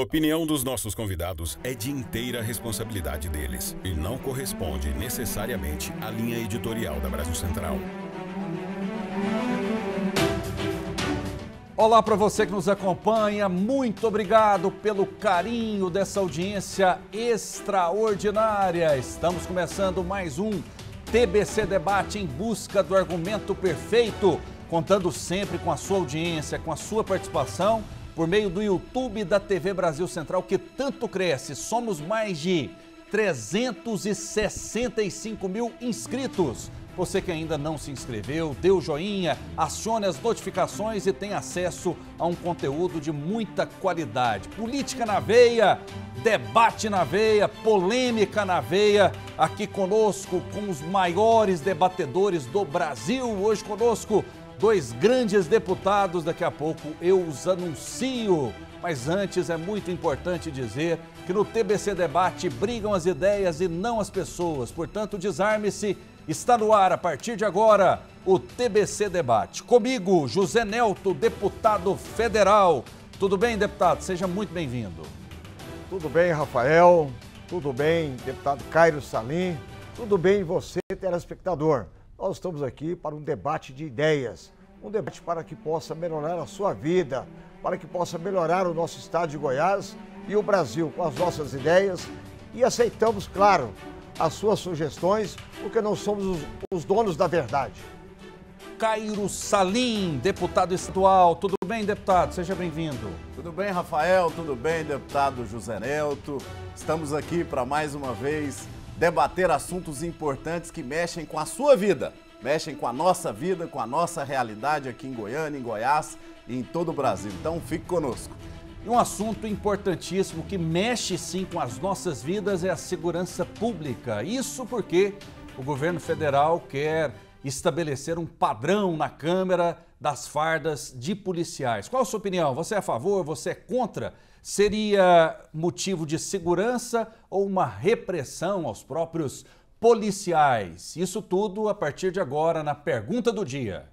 opinião dos nossos convidados é de inteira responsabilidade deles e não corresponde necessariamente à linha editorial da Brasil Central. Olá para você que nos acompanha, muito obrigado pelo carinho dessa audiência extraordinária. Estamos começando mais um TBC Debate em busca do argumento perfeito, contando sempre com a sua audiência, com a sua participação por meio do YouTube da TV Brasil Central, que tanto cresce. Somos mais de 365 mil inscritos. Você que ainda não se inscreveu, dê o joinha, acione as notificações e tem acesso a um conteúdo de muita qualidade. Política na veia, debate na veia, polêmica na veia. Aqui conosco com os maiores debatedores do Brasil. Hoje conosco dois grandes deputados. Daqui a pouco eu os anuncio. Mas antes é muito importante dizer que no TBC Debate brigam as ideias e não as pessoas. Portanto, desarme-se. Está no ar a partir de agora o TBC Debate. Comigo, José Nelto, deputado federal. Tudo bem, deputado? Seja muito bem-vindo. Tudo bem, Rafael. Tudo bem, deputado Cairo Salim. Tudo bem, você, telespectador. Nós estamos aqui para um debate de ideias um debate para que possa melhorar a sua vida, para que possa melhorar o nosso estado de Goiás e o Brasil com as nossas ideias. E aceitamos, claro, as suas sugestões, porque não somos os, donos da verdade. Cairo Salim, deputado estadual. Tudo bem, deputado? Seja bem-vindo. Tudo bem, Rafael? Tudo bem, deputado José Nelto? Estamos aqui para mais uma vez debater assuntos importantes que mexem com a sua vida mexem com a nossa vida, com a nossa realidade aqui em Goiânia, em Goiás e em todo o Brasil. Então fique conosco. E um assunto importantíssimo que mexe sim com as nossas vidas é a segurança pública. Isso porque o governo federal quer estabelecer um padrão na Câmara das fardas de policiais. Qual a sua opinião? Você é a favor? Você é contra? Seria motivo de segurança ou uma repressão aos próprios policiais. Isso tudo a partir de agora na pergunta do dia.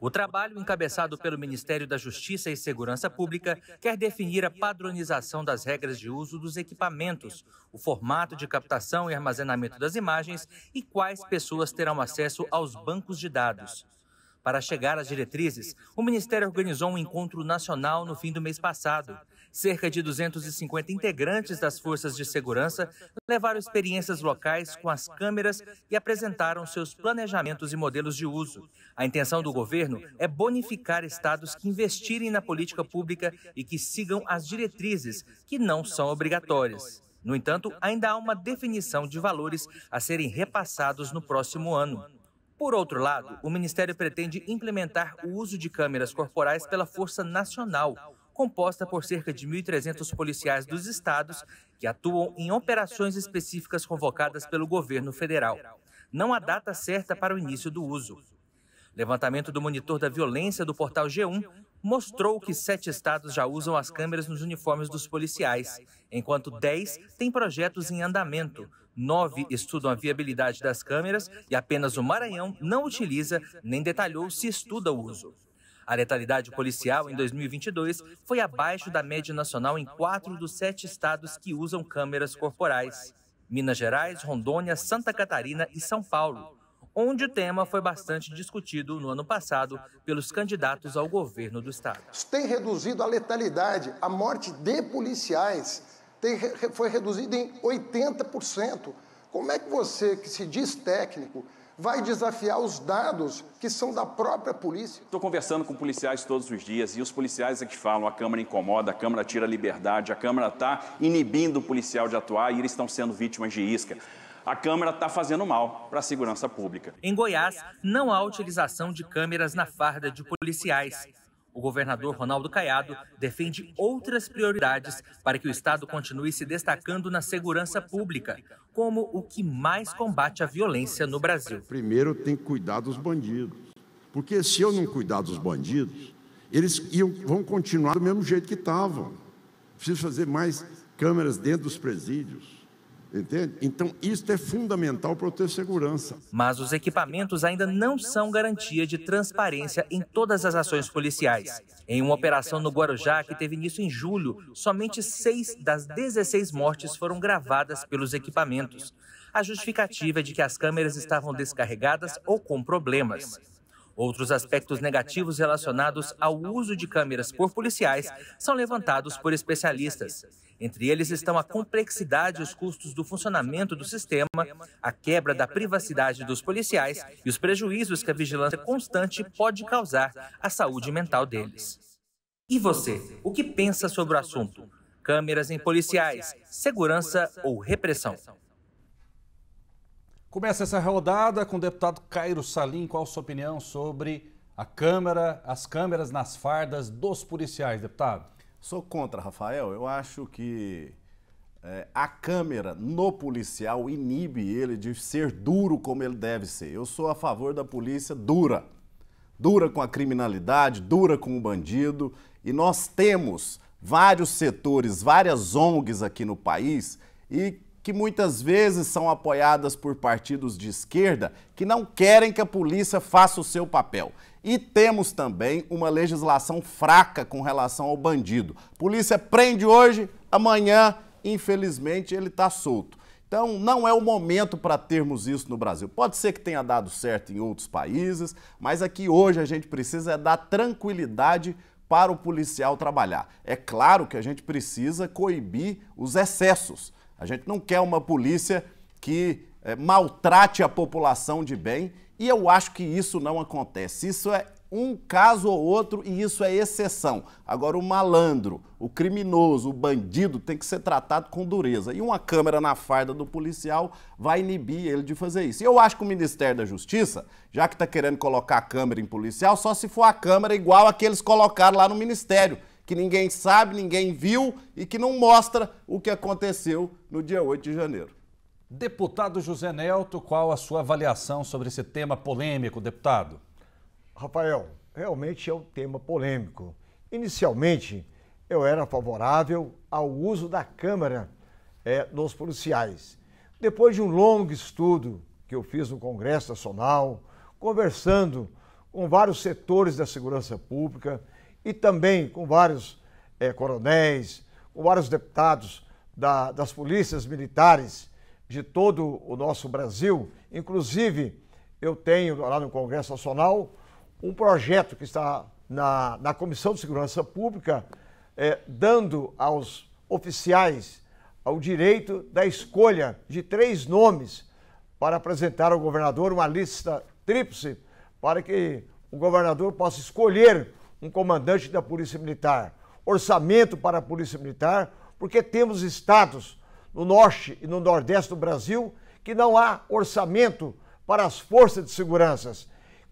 O trabalho encabeçado pelo Ministério da Justiça e Segurança Pública quer definir a padronização das regras de uso dos equipamentos, o formato de captação e armazenamento das imagens e quais pessoas terão acesso aos bancos de dados. Para chegar às diretrizes, o Ministério organizou um encontro nacional no fim do mês passado. Cerca de 250 integrantes das forças de segurança levaram experiências locais com as câmeras e apresentaram seus planejamentos e modelos de uso. A intenção do governo é bonificar estados que investirem na política pública e que sigam as diretrizes, que não são obrigatórias. No entanto, ainda há uma definição de valores a serem repassados no próximo ano. Por outro lado, o Ministério pretende implementar o uso de câmeras corporais pela Força Nacional, composta por cerca de 1.300 policiais dos estados que atuam em operações específicas convocadas pelo governo federal. Não há data certa para o início do uso. Levantamento do monitor da violência do portal G1 mostrou que sete estados já usam as câmeras nos uniformes dos policiais, enquanto dez têm projetos em andamento. Nove estudam a viabilidade das câmeras e apenas o Maranhão não utiliza nem detalhou se estuda o uso. A letalidade policial em 2022 foi abaixo da média nacional em quatro dos sete estados que usam câmeras corporais: Minas Gerais, Rondônia, Santa Catarina e São Paulo, onde o tema foi bastante discutido no ano passado pelos candidatos ao governo do estado. tem reduzido a letalidade, a morte de policiais tem, foi reduzida em 80%. Como é que você, que se diz técnico, vai desafiar os dados que são da própria polícia. Estou conversando com policiais todos os dias e os policiais é que falam: a Câmara incomoda, a Câmara tira a liberdade, a Câmara está inibindo o policial de atuar e eles estão sendo vítimas de isca. A Câmara está fazendo mal para a segurança pública. Em Goiás, não há utilização de câmeras na farda de policiais o governador Ronaldo Caiado defende outras prioridades para que o Estado continue se destacando na segurança pública, como o que mais combate a violência no Brasil. Primeiro tem que cuidar dos bandidos, porque se eu não cuidar dos bandidos, eles vão continuar do mesmo jeito que estavam. Preciso fazer mais câmeras dentro dos presídios Entende? Então, isto é fundamental para eu ter segurança. Mas os equipamentos ainda não são garantia de transparência em todas as ações policiais. Em uma operação no Guarujá, que teve início em julho, somente seis das 16 mortes foram gravadas pelos equipamentos. A justificativa é de que as câmeras estavam descarregadas ou com problemas. Outros aspectos negativos relacionados ao uso de câmeras por policiais são levantados por especialistas. Entre eles estão a complexidade e os custos do funcionamento do sistema, a quebra da privacidade dos policiais e os prejuízos que a vigilância constante pode causar à saúde mental deles. E você, o que pensa sobre o assunto? Câmeras em policiais, segurança ou repressão? Começa essa rodada com o deputado Cairo Salim. Qual a sua opinião sobre a câmera, as câmeras nas fardas dos policiais, deputado? Sou contra, Rafael. Eu acho que é, a câmera no policial inibe ele de ser duro como ele deve ser. Eu sou a favor da polícia dura. Dura com a criminalidade, dura com o bandido. E nós temos vários setores, várias ONGs aqui no país e que muitas vezes são apoiadas por partidos de esquerda que não querem que a polícia faça o seu papel. E temos também uma legislação fraca com relação ao bandido. Polícia prende hoje, amanhã, infelizmente, ele está solto. Então, não é o momento para termos isso no Brasil. Pode ser que tenha dado certo em outros países, mas aqui hoje a gente precisa é dar tranquilidade para o policial trabalhar. É claro que a gente precisa coibir os excessos, a gente não quer uma polícia que é, maltrate a população de bem e eu acho que isso não acontece. Isso é um caso ou outro e isso é exceção. Agora, o malandro, o criminoso, o bandido tem que ser tratado com dureza. E uma câmera na farda do policial vai inibir ele de fazer isso. E eu acho que o Ministério da Justiça, já que está querendo colocar a câmera em policial, só se for a câmera igual a que eles colocaram lá no Ministério que ninguém sabe, ninguém viu e que não mostra o que aconteceu no dia 8 de janeiro. Deputado José Nelto, qual a sua avaliação sobre esse tema polêmico, deputado? Rafael, realmente é um tema polêmico. Inicialmente, eu era favorável ao uso da Câmara é, dos policiais. Depois de um longo estudo que eu fiz no Congresso Nacional, conversando com vários setores da segurança pública, e também com vários é, coronéis, com vários deputados da, das polícias militares de todo o nosso Brasil. Inclusive, eu tenho lá no Congresso Nacional um projeto que está na, na Comissão de Segurança Pública, é, dando aos oficiais o direito da escolha de três nomes para apresentar ao governador uma lista tríplice para que o governador possa escolher um comandante da Polícia Militar, orçamento para a Polícia Militar, porque temos estados no norte e no nordeste do Brasil que não há orçamento para as forças de segurança.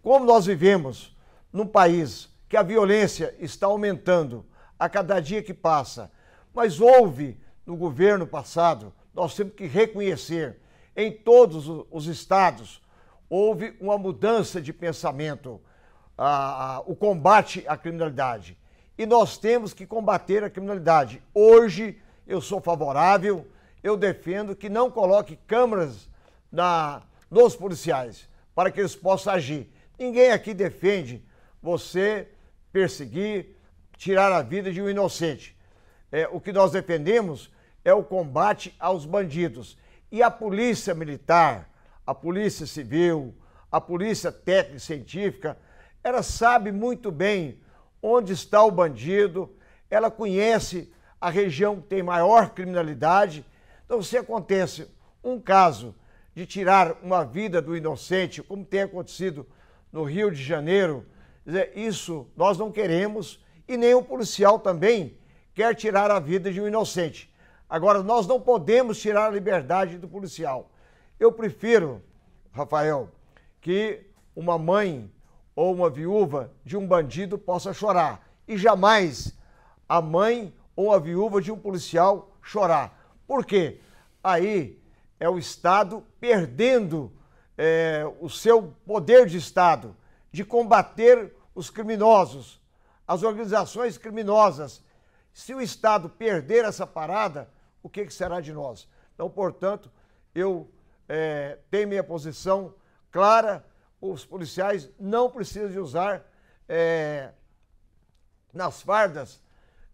Como nós vivemos num país que a violência está aumentando a cada dia que passa, mas houve no governo passado, nós temos que reconhecer, em todos os estados, houve uma mudança de pensamento a, a, o combate à criminalidade. E nós temos que combater a criminalidade. Hoje eu sou favorável, eu defendo que não coloque câmeras na, nos policiais para que eles possam agir. Ninguém aqui defende você perseguir, tirar a vida de um inocente. É, o que nós defendemos é o combate aos bandidos. E a polícia militar, a polícia civil, a polícia técnica científica, ela sabe muito bem onde está o bandido, ela conhece a região que tem maior criminalidade. Então, se acontece um caso de tirar uma vida do inocente, como tem acontecido no Rio de Janeiro, isso nós não queremos e nem o policial também quer tirar a vida de um inocente. Agora, nós não podemos tirar a liberdade do policial. Eu prefiro, Rafael, que uma mãe ou uma viúva de um bandido possa chorar. E jamais a mãe ou a viúva de um policial chorar. Por quê? Aí é o Estado perdendo é, o seu poder de Estado de combater os criminosos, as organizações criminosas. Se o Estado perder essa parada, o que, que será de nós? Então, portanto, eu é, tenho minha posição clara os policiais não precisam de usar é, nas fardas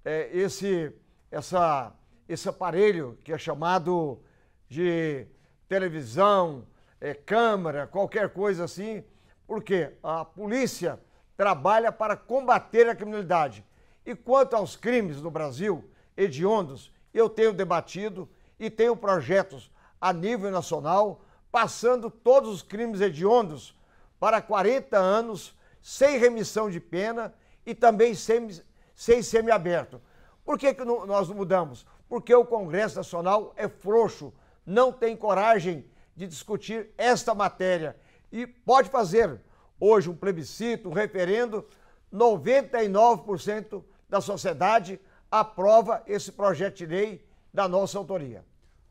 é, esse, essa, esse aparelho que é chamado de televisão, é, câmera, qualquer coisa assim, porque a polícia trabalha para combater a criminalidade. E quanto aos crimes no Brasil, hediondos, eu tenho debatido e tenho projetos a nível nacional, passando todos os crimes hediondos para 40 anos, sem remissão de pena e também sem, sem semiaberto. Por que, que nós mudamos? Porque o Congresso Nacional é frouxo, não tem coragem de discutir esta matéria. E pode fazer hoje um plebiscito, um referendo, 99% da sociedade aprova esse projeto de lei da nossa autoria.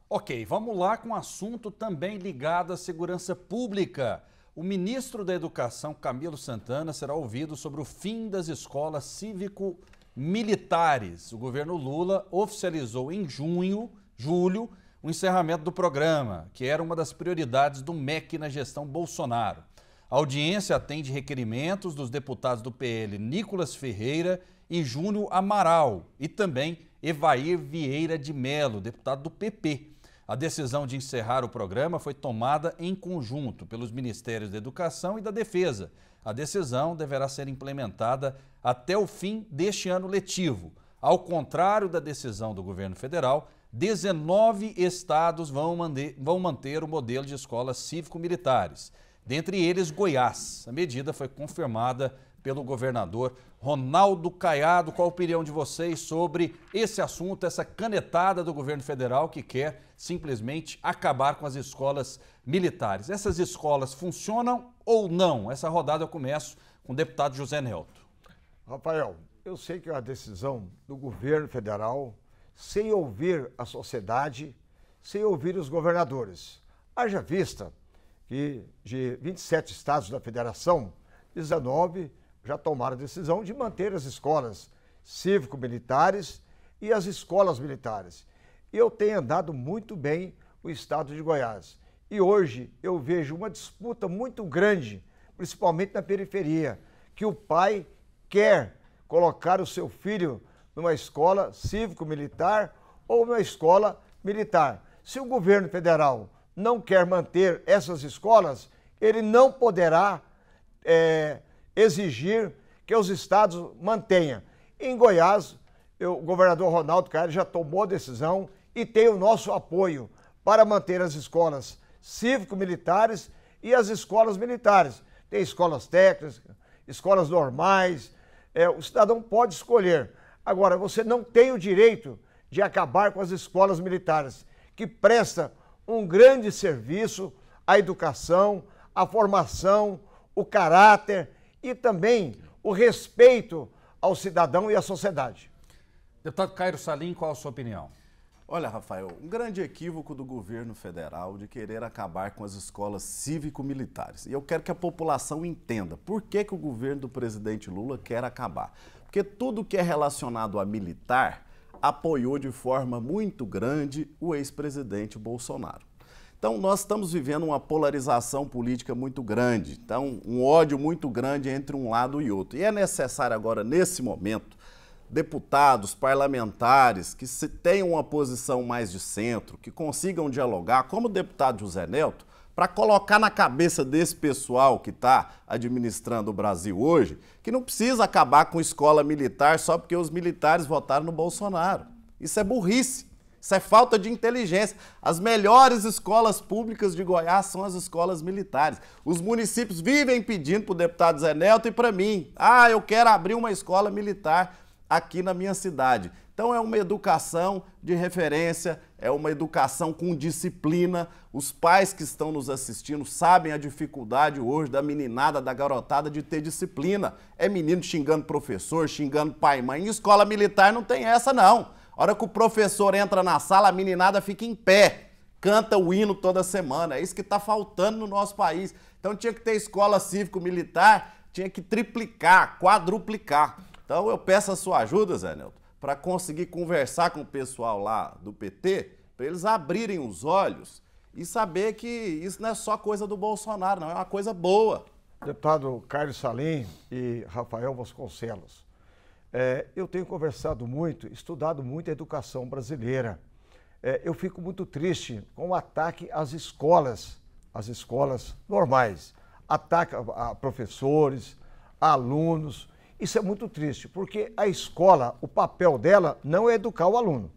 Ok, vamos lá com um assunto também ligado à segurança pública. O ministro da Educação, Camilo Santana, será ouvido sobre o fim das escolas cívico-militares. O governo Lula oficializou em junho, julho, o encerramento do programa, que era uma das prioridades do MEC na gestão Bolsonaro. A audiência atende requerimentos dos deputados do PL Nicolas Ferreira e Júnior Amaral e também Evair Vieira de Melo, deputado do PP. A decisão de encerrar o programa foi tomada em conjunto pelos Ministérios da Educação e da Defesa. A decisão deverá ser implementada até o fim deste ano letivo. Ao contrário da decisão do governo federal, 19 estados vão manter, vão manter o modelo de escolas cívico-militares, dentre eles Goiás. A medida foi confirmada pelo governador Ronaldo Caiado. Qual a opinião de vocês sobre esse assunto, essa canetada do governo federal que quer simplesmente acabar com as escolas militares? Essas escolas funcionam ou não? Essa rodada eu começo com o deputado José Nelto. Rafael, eu sei que é uma decisão do governo federal, sem ouvir a sociedade, sem ouvir os governadores. Haja vista que de 27 estados da federação, 19 já tomaram a decisão de manter as escolas cívico-militares e as escolas militares. Eu tenho andado muito bem o estado de Goiás. E hoje eu vejo uma disputa muito grande, principalmente na periferia, que o pai quer colocar o seu filho numa escola cívico-militar ou numa escola militar. Se o governo federal não quer manter essas escolas, ele não poderá é, exigir que os estados mantenham. Em Goiás, eu, o governador Ronaldo Caio já tomou a decisão e tem o nosso apoio para manter as escolas cívico-militares e as escolas militares. Tem escolas técnicas, escolas normais, é, o cidadão pode escolher. Agora, você não tem o direito de acabar com as escolas militares, que presta um grande serviço à educação, à formação, o caráter e também o respeito ao cidadão e à sociedade. Deputado Cairo Salim, qual a sua opinião? Olha, Rafael, um grande equívoco do governo federal de querer acabar com as escolas cívico-militares. E eu quero que a população entenda por que, que o governo do presidente Lula quer acabar. Porque tudo que é relacionado a militar apoiou de forma muito grande o ex-presidente Bolsonaro. Então, nós estamos vivendo uma polarização política muito grande, então, um ódio muito grande entre um lado e outro. E é necessário agora, nesse momento, deputados, parlamentares que tenham uma posição mais de centro, que consigam dialogar, como o deputado José Nelto, para colocar na cabeça desse pessoal que está administrando o Brasil hoje, que não precisa acabar com escola militar só porque os militares votaram no Bolsonaro. Isso é burrice. Isso é falta de inteligência. As melhores escolas públicas de Goiás são as escolas militares. Os municípios vivem pedindo para o deputado Zé Nelto e para mim. Ah, eu quero abrir uma escola militar aqui na minha cidade. Então é uma educação de referência, é uma educação com disciplina. Os pais que estão nos assistindo sabem a dificuldade hoje da meninada, da garotada de ter disciplina. É menino xingando professor, xingando pai e mãe. Em escola militar não tem essa não. A hora que o professor entra na sala, a meninada fica em pé, canta o hino toda semana. É isso que está faltando no nosso país. Então tinha que ter escola cívico-militar, tinha que triplicar, quadruplicar. Então eu peço a sua ajuda, Zé Nelto, para conseguir conversar com o pessoal lá do PT, para eles abrirem os olhos e saber que isso não é só coisa do Bolsonaro, não, é uma coisa boa. Deputado Carlos Salim e Rafael Vasconcelos, é, eu tenho conversado muito, estudado muito a educação brasileira. É, eu fico muito triste com o ataque às escolas, às escolas normais. Ataque a, a professores, a alunos. Isso é muito triste, porque a escola, o papel dela não é educar o aluno.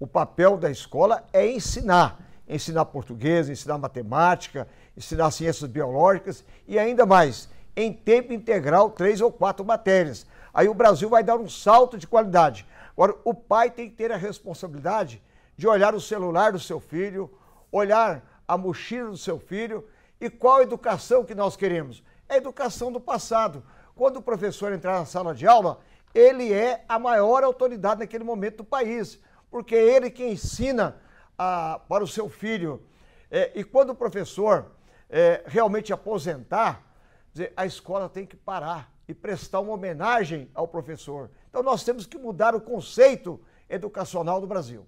O papel da escola é ensinar. Ensinar português, ensinar matemática, ensinar ciências biológicas e ainda mais, em tempo integral, três ou quatro matérias. Aí o Brasil vai dar um salto de qualidade. Agora, o pai tem que ter a responsabilidade de olhar o celular do seu filho, olhar a mochila do seu filho e qual educação que nós queremos. É a educação do passado. Quando o professor entrar na sala de aula, ele é a maior autoridade naquele momento do país, porque é ele que ensina a, ah, para o seu filho. É, e quando o professor é, realmente aposentar, a escola tem que parar e prestar uma homenagem ao professor. Então nós temos que mudar o conceito educacional do Brasil.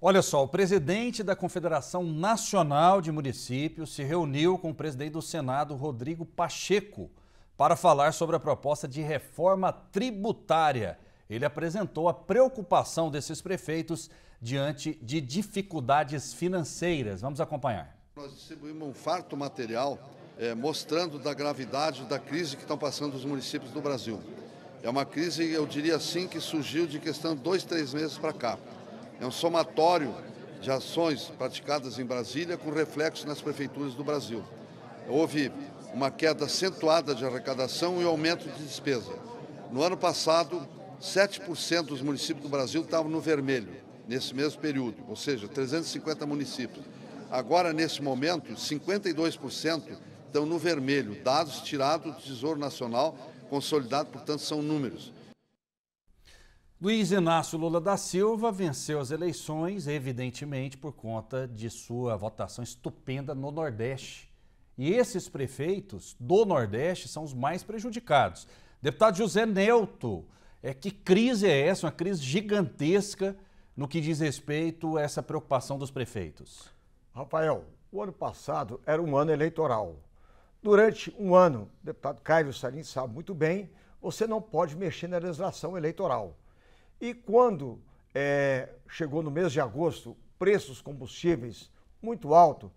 Olha só, o presidente da Confederação Nacional de Municípios se reuniu com o presidente do Senado, Rodrigo Pacheco, para falar sobre a proposta de reforma tributária. Ele apresentou a preocupação desses prefeitos diante de dificuldades financeiras. Vamos acompanhar. Nós distribuímos um farto material é, mostrando da gravidade da crise que estão passando os municípios do Brasil. É uma crise, eu diria assim, que surgiu de questão dois, três meses para cá. É um somatório de ações praticadas em Brasília com reflexo nas prefeituras do Brasil. Houve uma queda acentuada de arrecadação e aumento de despesa. No ano passado, 7% dos municípios do Brasil estavam no vermelho, nesse mesmo período, ou seja, 350 municípios. Agora, nesse momento, 52% estão no vermelho. Dados tirados do Tesouro Nacional, consolidado, portanto, são números. Luiz Inácio Lula da Silva venceu as eleições, evidentemente, por conta de sua votação estupenda no Nordeste. E esses prefeitos do Nordeste são os mais prejudicados. Deputado José Neuto, é que crise é essa? Uma crise gigantesca no que diz respeito a essa preocupação dos prefeitos. Rafael, o ano passado era um ano eleitoral. Durante um ano, o deputado Caio Salim sabe muito bem, você não pode mexer na legislação eleitoral. E quando é, chegou no mês de agosto, preços combustíveis muito alto,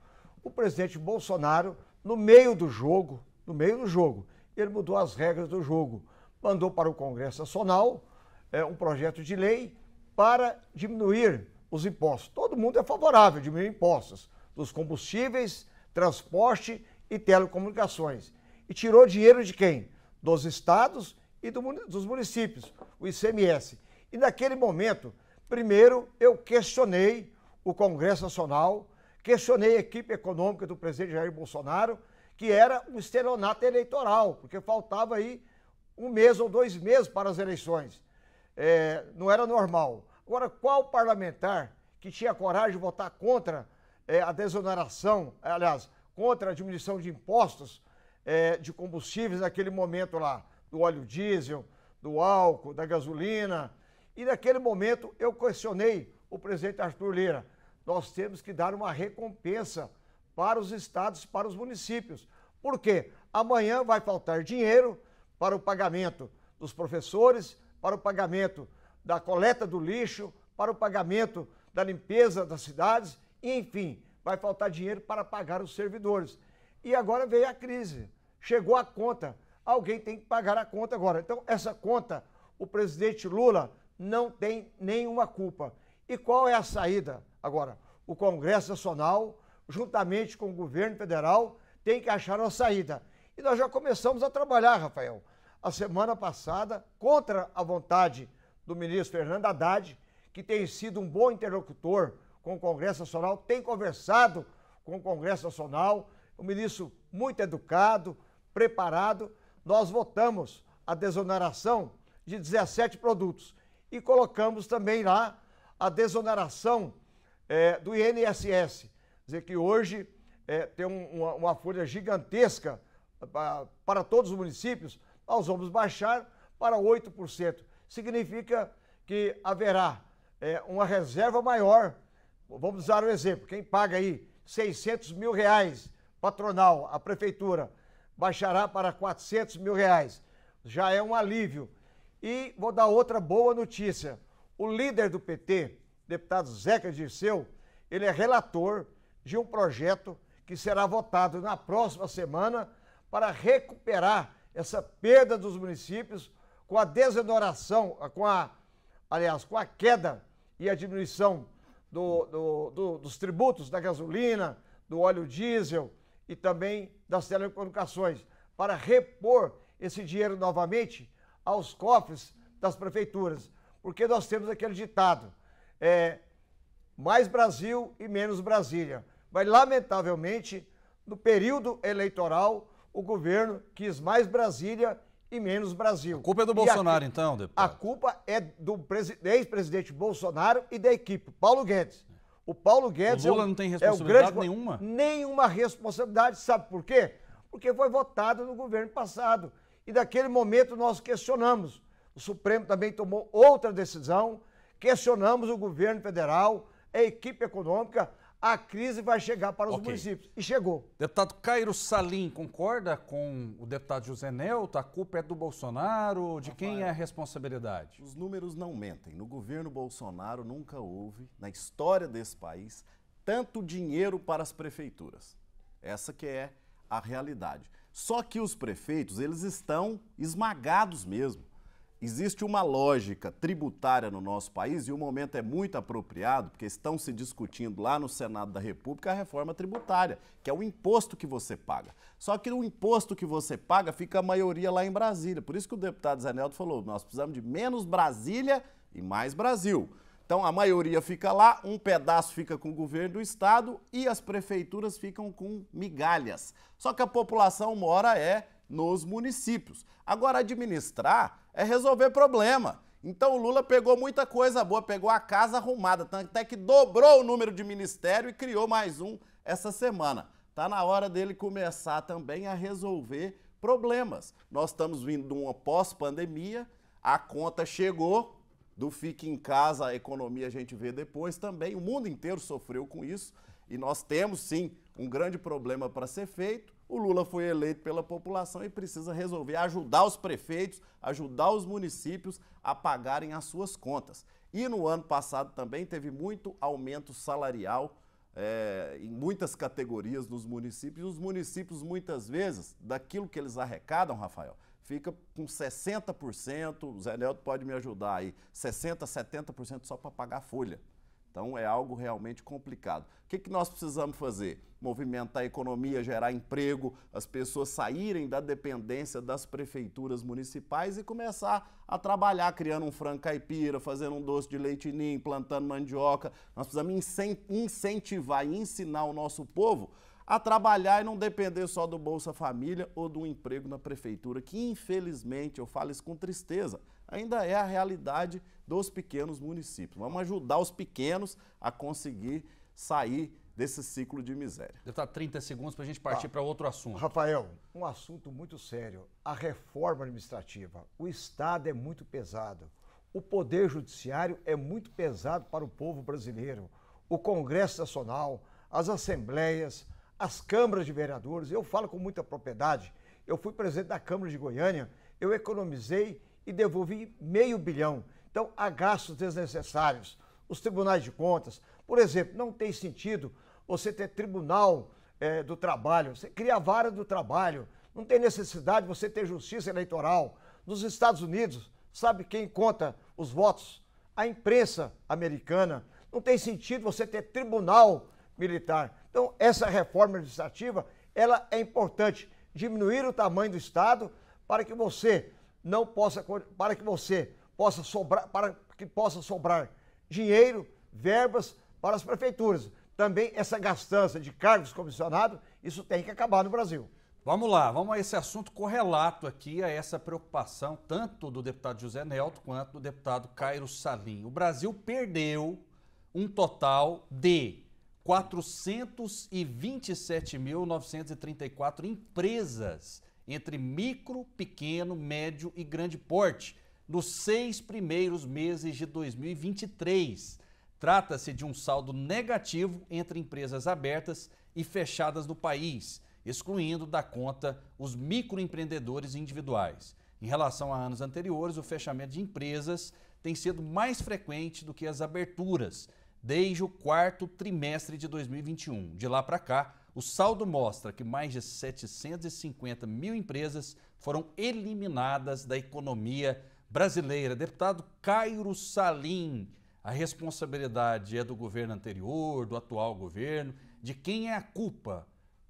o presidente Bolsonaro, no meio do jogo, no meio do jogo, ele mudou as regras do jogo, mandou para o Congresso Nacional é, um projeto de lei para diminuir os impostos. Todo mundo é favorável a diminuir impostos dos combustíveis, transporte e telecomunicações. E tirou dinheiro de quem? Dos estados e do, dos municípios, o ICMS. E naquele momento, primeiro eu questionei o Congresso Nacional, questionei a equipe econômica do presidente Jair Bolsonaro, que era um estelionato eleitoral, porque faltava aí um mês ou dois meses para as eleições. É, não era normal. Agora, qual parlamentar que tinha coragem de votar contra é, a desoneração, aliás, contra a diminuição de impostos é, de combustíveis naquele momento lá, do óleo diesel, do álcool, da gasolina. E naquele momento eu questionei o presidente Arthur Lira. Nós temos que dar uma recompensa para os estados, para os municípios. Por quê? Amanhã vai faltar dinheiro para o pagamento dos professores, para o pagamento da coleta do lixo, para o pagamento da limpeza das cidades, enfim, vai faltar dinheiro para pagar os servidores. E agora veio a crise, chegou a conta, alguém tem que pagar a conta agora. Então, essa conta, o presidente Lula não tem nenhuma culpa. E qual é a saída agora? O Congresso Nacional, juntamente com o governo federal, tem que achar uma saída. E nós já começamos a trabalhar, Rafael. A semana passada, contra a vontade do ministro Fernando Haddad, que tem sido um bom interlocutor com o Congresso Nacional, tem conversado com o Congresso Nacional, o um ministro muito educado, preparado. Nós votamos a desoneração de 17 produtos e colocamos também lá a desoneração é, do INSS. Quer dizer que hoje é, tem uma, uma, folha gigantesca para, para todos os municípios, nós vamos baixar para 8%. Significa que haverá é, uma reserva maior Vamos usar um exemplo. Quem paga aí 600 mil reais patronal, a prefeitura, baixará para 400 mil reais. Já é um alívio. E vou dar outra boa notícia. O líder do PT, deputado Zeca Dirceu, ele é relator de um projeto que será votado na próxima semana para recuperar essa perda dos municípios com a desenoração, com a, aliás, com a queda e a diminuição do, do, do, dos tributos da gasolina, do óleo diesel e também das telecomunicações, para repor esse dinheiro novamente aos cofres das prefeituras. Porque nós temos aquele ditado: é, mais Brasil e menos Brasília. Mas, lamentavelmente, no período eleitoral, o governo quis mais Brasília e menos Brasil. A culpa é do e Bolsonaro, a, então, deputado? A culpa é do ex-presidente Bolsonaro e da equipe, Paulo Guedes. O Paulo Guedes. O é Lula é não tem é responsabilidade é grande, nenhuma? Nenhuma responsabilidade. Sabe por quê? Porque foi votado no governo passado. E daquele momento nós questionamos. O Supremo também tomou outra decisão, questionamos o governo federal, a equipe econômica, a crise vai chegar para os okay. municípios. E chegou. Deputado Cairo Salim concorda com o deputado José Nelto? A culpa é do Bolsonaro? De quem é a responsabilidade? Os números não mentem. No governo Bolsonaro nunca houve, na história desse país, tanto dinheiro para as prefeituras. Essa que é a realidade. Só que os prefeitos, eles estão esmagados mesmo. Existe uma lógica tributária no nosso país e o momento é muito apropriado, porque estão se discutindo lá no Senado da República a reforma tributária, que é o imposto que você paga. Só que o imposto que você paga fica a maioria lá em Brasília. Por isso que o deputado Zaneldo falou: nós precisamos de menos Brasília e mais Brasil. Então a maioria fica lá, um pedaço fica com o governo do estado e as prefeituras ficam com migalhas. Só que a população mora é nos municípios. Agora, administrar é resolver problema. Então o Lula pegou muita coisa boa, pegou a casa arrumada, até que dobrou o número de ministério e criou mais um essa semana. Tá na hora dele começar também a resolver problemas. Nós estamos vindo de uma pós-pandemia, a conta chegou do fique em casa, a economia a gente vê depois também. O mundo inteiro sofreu com isso e nós temos sim um grande problema para ser feito o Lula foi eleito pela população e precisa resolver ajudar os prefeitos, ajudar os municípios a pagarem as suas contas. E no ano passado também teve muito aumento salarial é, em muitas categorias nos municípios. E os municípios, muitas vezes, daquilo que eles arrecadam, Rafael, fica com 60%, o Zé Nelto pode me ajudar aí, 60%, 70% só para pagar a folha. Então é algo realmente complicado. O que, que nós precisamos fazer? movimentar a economia, gerar emprego, as pessoas saírem da dependência das prefeituras municipais e começar a trabalhar, criando um frango caipira, fazendo um doce de leite ninho, plantando mandioca. Nós precisamos incentivar e ensinar o nosso povo a trabalhar e não depender só do Bolsa Família ou do emprego na prefeitura, que infelizmente, eu falo isso com tristeza, ainda é a realidade dos pequenos municípios. Vamos ajudar os pequenos a conseguir sair desse ciclo de miséria. Deputado, tá 30 segundos para a gente partir ah, para outro assunto. Rafael, um assunto muito sério. A reforma administrativa. O Estado é muito pesado. O Poder Judiciário é muito pesado para o povo brasileiro. O Congresso Nacional, as assembleias, as câmaras de vereadores. Eu falo com muita propriedade. Eu fui presidente da Câmara de Goiânia, eu economizei e devolvi meio bilhão. Então, há gastos desnecessários. Os tribunais de contas, por exemplo, não tem sentido você ter tribunal é, do trabalho, você cria a vara do trabalho, não tem necessidade de você ter justiça eleitoral. Nos Estados Unidos, sabe quem conta os votos? A imprensa americana. Não tem sentido você ter tribunal militar. Então, essa reforma administrativa, ela é importante diminuir o tamanho do Estado para que você não possa para que você possa sobrar para que possa sobrar dinheiro, verbas para as prefeituras também essa gastança de cargos comissionados, isso tem que acabar no Brasil. Vamos lá, vamos a esse assunto correlato aqui, a essa preocupação tanto do deputado José Nelto quanto do deputado Cairo Salim. O Brasil perdeu um total de 427.934 empresas entre micro, pequeno, médio e grande porte nos seis primeiros meses de 2023. Trata-se de um saldo negativo entre empresas abertas e fechadas do país, excluindo da conta os microempreendedores individuais. Em relação a anos anteriores, o fechamento de empresas tem sido mais frequente do que as aberturas, desde o quarto trimestre de 2021. De lá para cá, o saldo mostra que mais de 750 mil empresas foram eliminadas da economia brasileira. Deputado Cairo Salim a responsabilidade é do governo anterior, do atual governo, de quem é a culpa?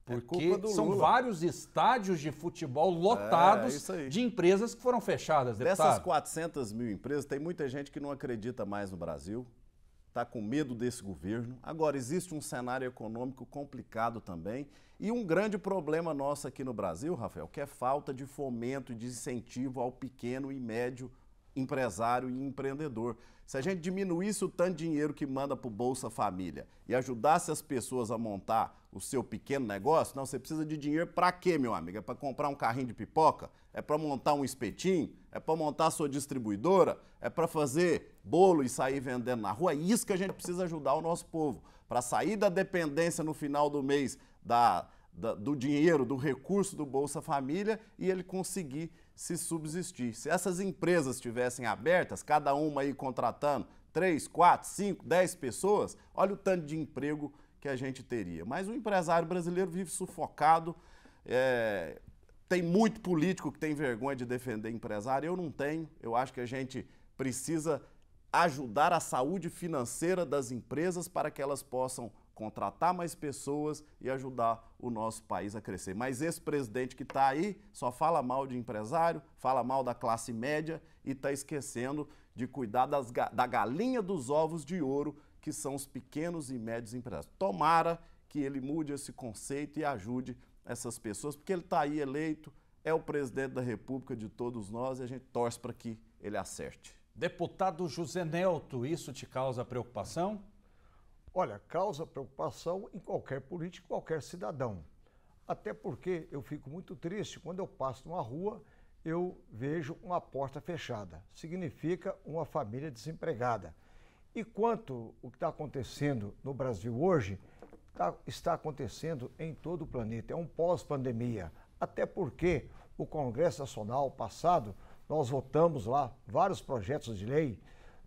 É Porque é são Lula. vários estádios de futebol lotados é de empresas que foram fechadas, deputado. Dessas 400 mil empresas, tem muita gente que não acredita mais no Brasil, está com medo desse governo. Agora, existe um cenário econômico complicado também e um grande problema nosso aqui no Brasil, Rafael, que é falta de fomento e de incentivo ao pequeno e médio empresário e empreendedor. Se a gente diminuísse o tanto de dinheiro que manda para o Bolsa Família e ajudasse as pessoas a montar o seu pequeno negócio, não, você precisa de dinheiro para quê, meu amigo? É para comprar um carrinho de pipoca? É para montar um espetinho? É para montar a sua distribuidora? É para fazer bolo e sair vendendo na rua? É isso que a gente precisa ajudar o nosso povo, para sair da dependência no final do mês da, da, do dinheiro, do recurso do Bolsa Família e ele conseguir se Se Essas empresas estivessem abertas, cada uma aí contratando 3, 4, 5, 10 pessoas, olha o tanto de emprego que a gente teria. Mas o empresário brasileiro vive sufocado. É... Tem muito político que tem vergonha de defender empresário. Eu não tenho. Eu acho que a gente precisa ajudar a saúde financeira das empresas para que elas possam contratar mais pessoas e ajudar o nosso país a crescer. Mas esse presidente que está aí só fala mal de empresário, fala mal da classe média e está esquecendo de cuidar das, da galinha dos ovos de ouro, que são os pequenos e médios empresários. Tomara que ele mude esse conceito e ajude essas pessoas, porque ele está aí eleito, é o presidente da República de todos nós e a gente torce para que ele acerte. Deputado José Nelto, isso te causa preocupação? Olha, causa preocupação em qualquer político, qualquer cidadão. Até porque eu fico muito triste quando eu passo numa rua, eu vejo uma porta fechada. Significa uma família desempregada. E quanto o que está acontecendo no Brasil hoje, tá, está acontecendo em todo o planeta. É um pós-pandemia. Até porque o Congresso Nacional passado, nós votamos lá vários projetos de lei,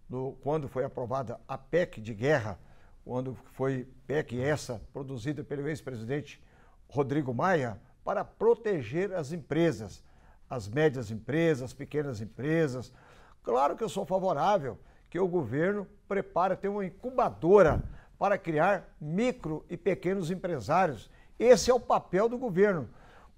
no, quando foi aprovada a PEC de guerra quando foi PEC essa, produzida pelo ex-presidente Rodrigo Maia, para proteger as empresas, as médias empresas, as pequenas empresas. Claro que eu sou favorável que o governo prepare ter uma incubadora para criar micro e pequenos empresários. Esse é o papel do governo,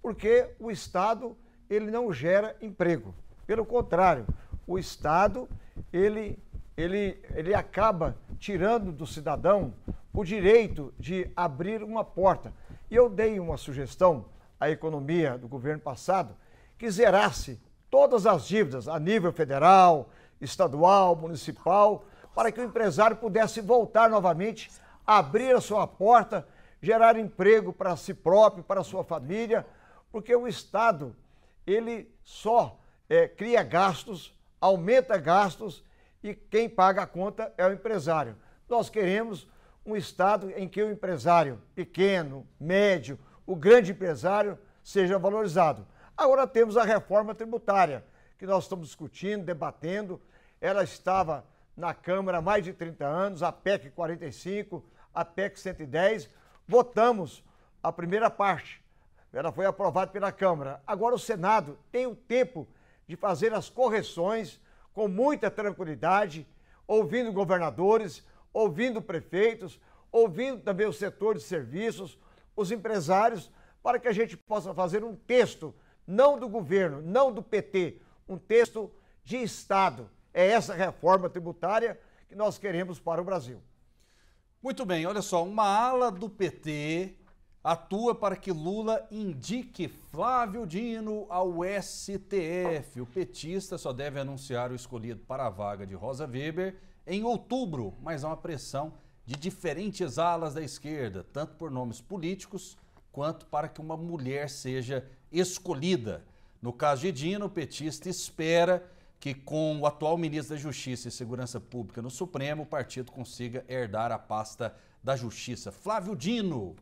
porque o Estado ele não gera emprego. Pelo contrário, o Estado ele ele, ele acaba tirando do cidadão o direito de abrir uma porta. E eu dei uma sugestão à economia do governo passado que zerasse todas as dívidas a nível federal, estadual, municipal, para que o empresário pudesse voltar novamente, abrir a sua porta, gerar emprego para si próprio, para a sua família, porque o Estado ele só é, cria gastos, aumenta gastos e quem paga a conta é o empresário. Nós queremos um Estado em que o empresário pequeno, médio, o grande empresário seja valorizado. Agora temos a reforma tributária, que nós estamos discutindo, debatendo. Ela estava na Câmara há mais de 30 anos, a PEC 45, a PEC 110. Votamos a primeira parte. Ela foi aprovada pela Câmara. Agora o Senado tem o tempo de fazer as correções com muita tranquilidade, ouvindo governadores, ouvindo prefeitos, ouvindo também o setor de serviços, os empresários, para que a gente possa fazer um texto, não do governo, não do PT, um texto de Estado. É essa reforma tributária que nós queremos para o Brasil. Muito bem, olha só, uma ala do PT atua para que Lula indique Flávio Dino ao STF. O petista só deve anunciar o escolhido para a vaga de Rosa Weber em outubro, mas há uma pressão de diferentes alas da esquerda, tanto por nomes políticos quanto para que uma mulher seja escolhida. No caso de Dino, o petista espera que, com o atual ministro da Justiça e Segurança Pública no Supremo, o partido consiga herdar a pasta da Justiça. Flávio Dino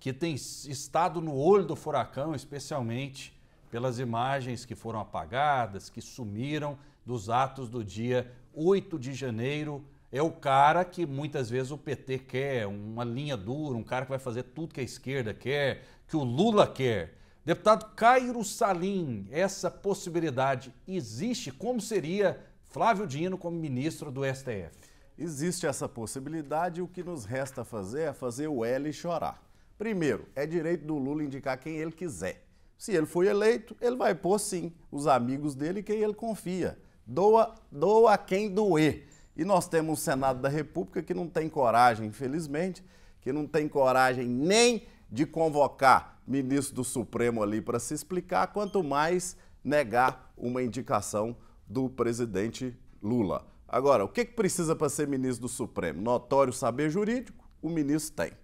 que tem estado no olho do furacão, especialmente pelas imagens que foram apagadas, que sumiram dos atos do dia 8 de janeiro. É o cara que muitas vezes o PT quer, uma linha dura, um cara que vai fazer tudo que a esquerda quer, que o Lula quer. Deputado Cairo Salim, essa possibilidade existe? Como seria Flávio Dino como ministro do STF? Existe essa possibilidade, o que nos resta fazer é fazer o L chorar. Primeiro, é direito do Lula indicar quem ele quiser. Se ele foi eleito, ele vai pôr sim os amigos dele quem ele confia. Doa, doa quem doer. E nós temos o Senado da República que não tem coragem, infelizmente, que não tem coragem nem de convocar ministro do Supremo ali para se explicar, quanto mais negar uma indicação do presidente Lula. Agora, o que, que precisa para ser ministro do Supremo? Notório saber jurídico? O ministro tem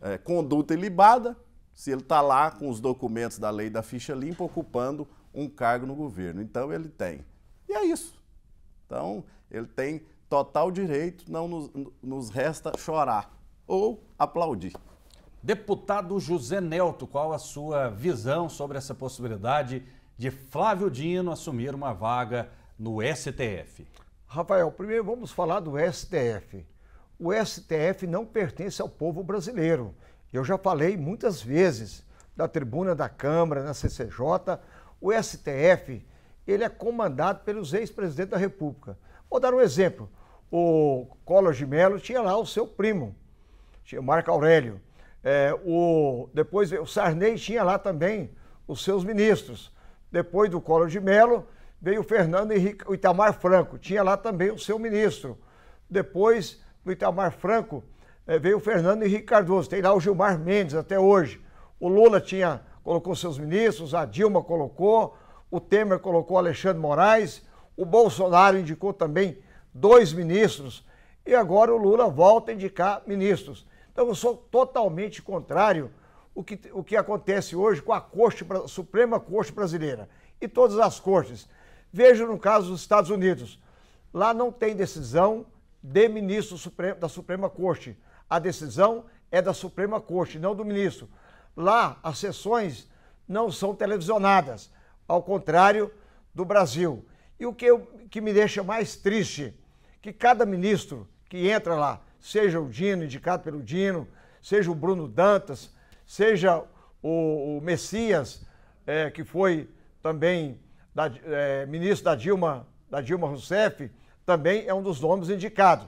é, conduta ilibada se ele está lá com os documentos da lei da ficha limpa ocupando um cargo no governo. Então ele tem. E é isso. Então ele tem total direito, não nos, nos resta chorar ou aplaudir. Deputado José Nelto, qual a sua visão sobre essa possibilidade de Flávio Dino assumir uma vaga no STF? Rafael, primeiro vamos falar do STF o STF não pertence ao povo brasileiro. Eu já falei muitas vezes da tribuna da Câmara, na CCJ, o STF ele é comandado pelos ex-presidentes da República. Vou dar um exemplo. O Collor de Mello tinha lá o seu primo, tinha Marco Aurélio. É, o, depois o Sarney tinha lá também os seus ministros. Depois do Collor de Mello veio o Fernando Henrique o Itamar Franco, tinha lá também o seu ministro. Depois no Itamar Franco, eh, veio o Fernando Henrique Cardoso, tem lá o Gilmar Mendes até hoje. O Lula tinha colocou seus ministros, a Dilma colocou, o Temer colocou Alexandre Moraes, o Bolsonaro indicou também dois ministros e agora o Lula volta a indicar ministros. Então eu sou totalmente contrário o que, o que acontece hoje com a corte, a Suprema Corte Brasileira e todas as cortes. Veja no caso dos Estados Unidos. Lá não tem decisão de ministro da Suprema Corte. A decisão é da Suprema Corte, não do ministro. Lá, as sessões não são televisionadas, ao contrário do Brasil. E o que, eu, que me deixa mais triste, que cada ministro que entra lá, seja o Dino, indicado pelo Dino, seja o Bruno Dantas, seja o, o Messias, é, que foi também da, é, ministro da Dilma, da Dilma Rousseff, também é um dos nomes indicados.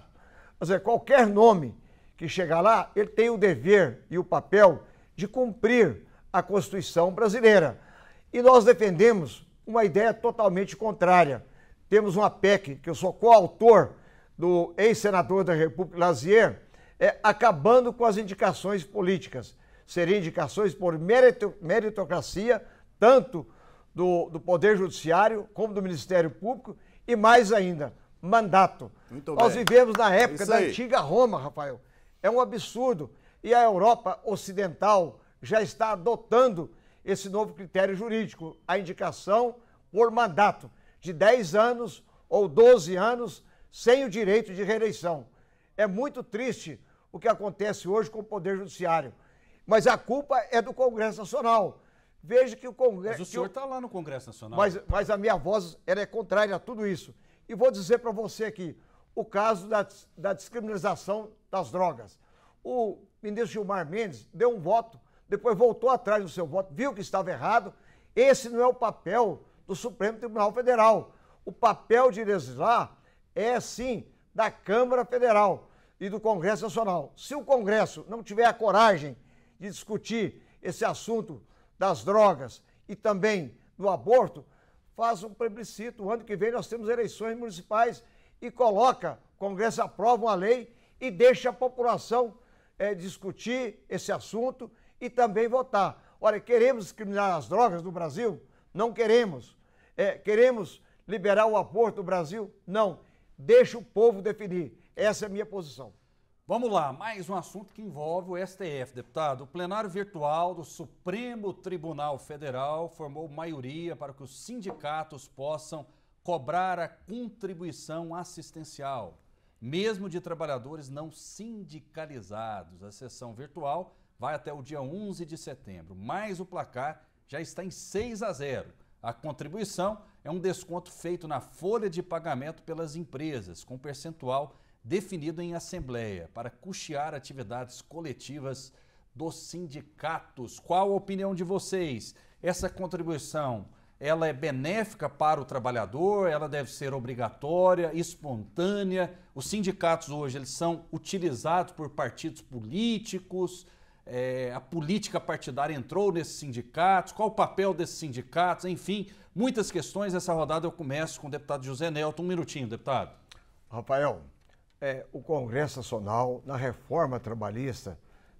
Mas qualquer nome que chegar lá, ele tem o dever e o papel de cumprir a Constituição brasileira. E nós defendemos uma ideia totalmente contrária. Temos uma PEC, que eu sou coautor do ex-senador da República, Lazier, é, acabando com as indicações políticas. Seriam indicações por meritocracia, tanto do, do Poder Judiciário como do Ministério Público, e mais ainda, mandato. Muito Nós bem. vivemos na época Isso da aí. antiga Roma, Rafael. É um absurdo. E a Europa Ocidental já está adotando esse novo critério jurídico, a indicação por mandato de 10 anos ou 12 anos sem o direito de reeleição. É muito triste o que acontece hoje com o Poder Judiciário. Mas a culpa é do Congresso Nacional. Veja que o Congresso. Mas o senhor está lá no Congresso Nacional. Mas, mas a minha voz ela é contrária a tudo isso. E vou dizer para você aqui o caso da, da descriminalização das drogas. O ministro Gilmar Mendes deu um voto, depois voltou atrás do seu voto, viu que estava errado. Esse não é o papel do Supremo Tribunal Federal. O papel de legislar é sim da Câmara Federal e do Congresso Nacional. Se o Congresso não tiver a coragem de discutir esse assunto das drogas e também do aborto, faz um plebiscito. O ano que vem nós temos eleições municipais e coloca, o Congresso aprova uma lei e deixa a população é, discutir esse assunto e também votar. Olha, queremos criminalizar as drogas no Brasil? Não queremos. É, queremos liberar o aborto do Brasil? Não. Deixa o povo definir. Essa é a minha posição. Vamos lá, mais um assunto que envolve o STF, deputado. O plenário virtual do Supremo Tribunal Federal formou maioria para que os sindicatos possam cobrar a contribuição assistencial, mesmo de trabalhadores não sindicalizados. A sessão virtual vai até o dia 11 de setembro, mas o placar já está em 6 a 0. A contribuição é um desconto feito na folha de pagamento pelas empresas, com percentual de definido em assembleia para custear atividades coletivas dos sindicatos. Qual a opinião de vocês? Essa contribuição, ela é benéfica para o trabalhador? Ela deve ser obrigatória, espontânea? Os sindicatos hoje eles são utilizados por partidos políticos? É, a política partidária entrou nesses sindicatos, qual o papel desses sindicatos, enfim, muitas questões. Essa rodada eu começo com o deputado José Nelton. Um minutinho, deputado. Rafael, é, o Congresso Nacional, na reforma trabalhista,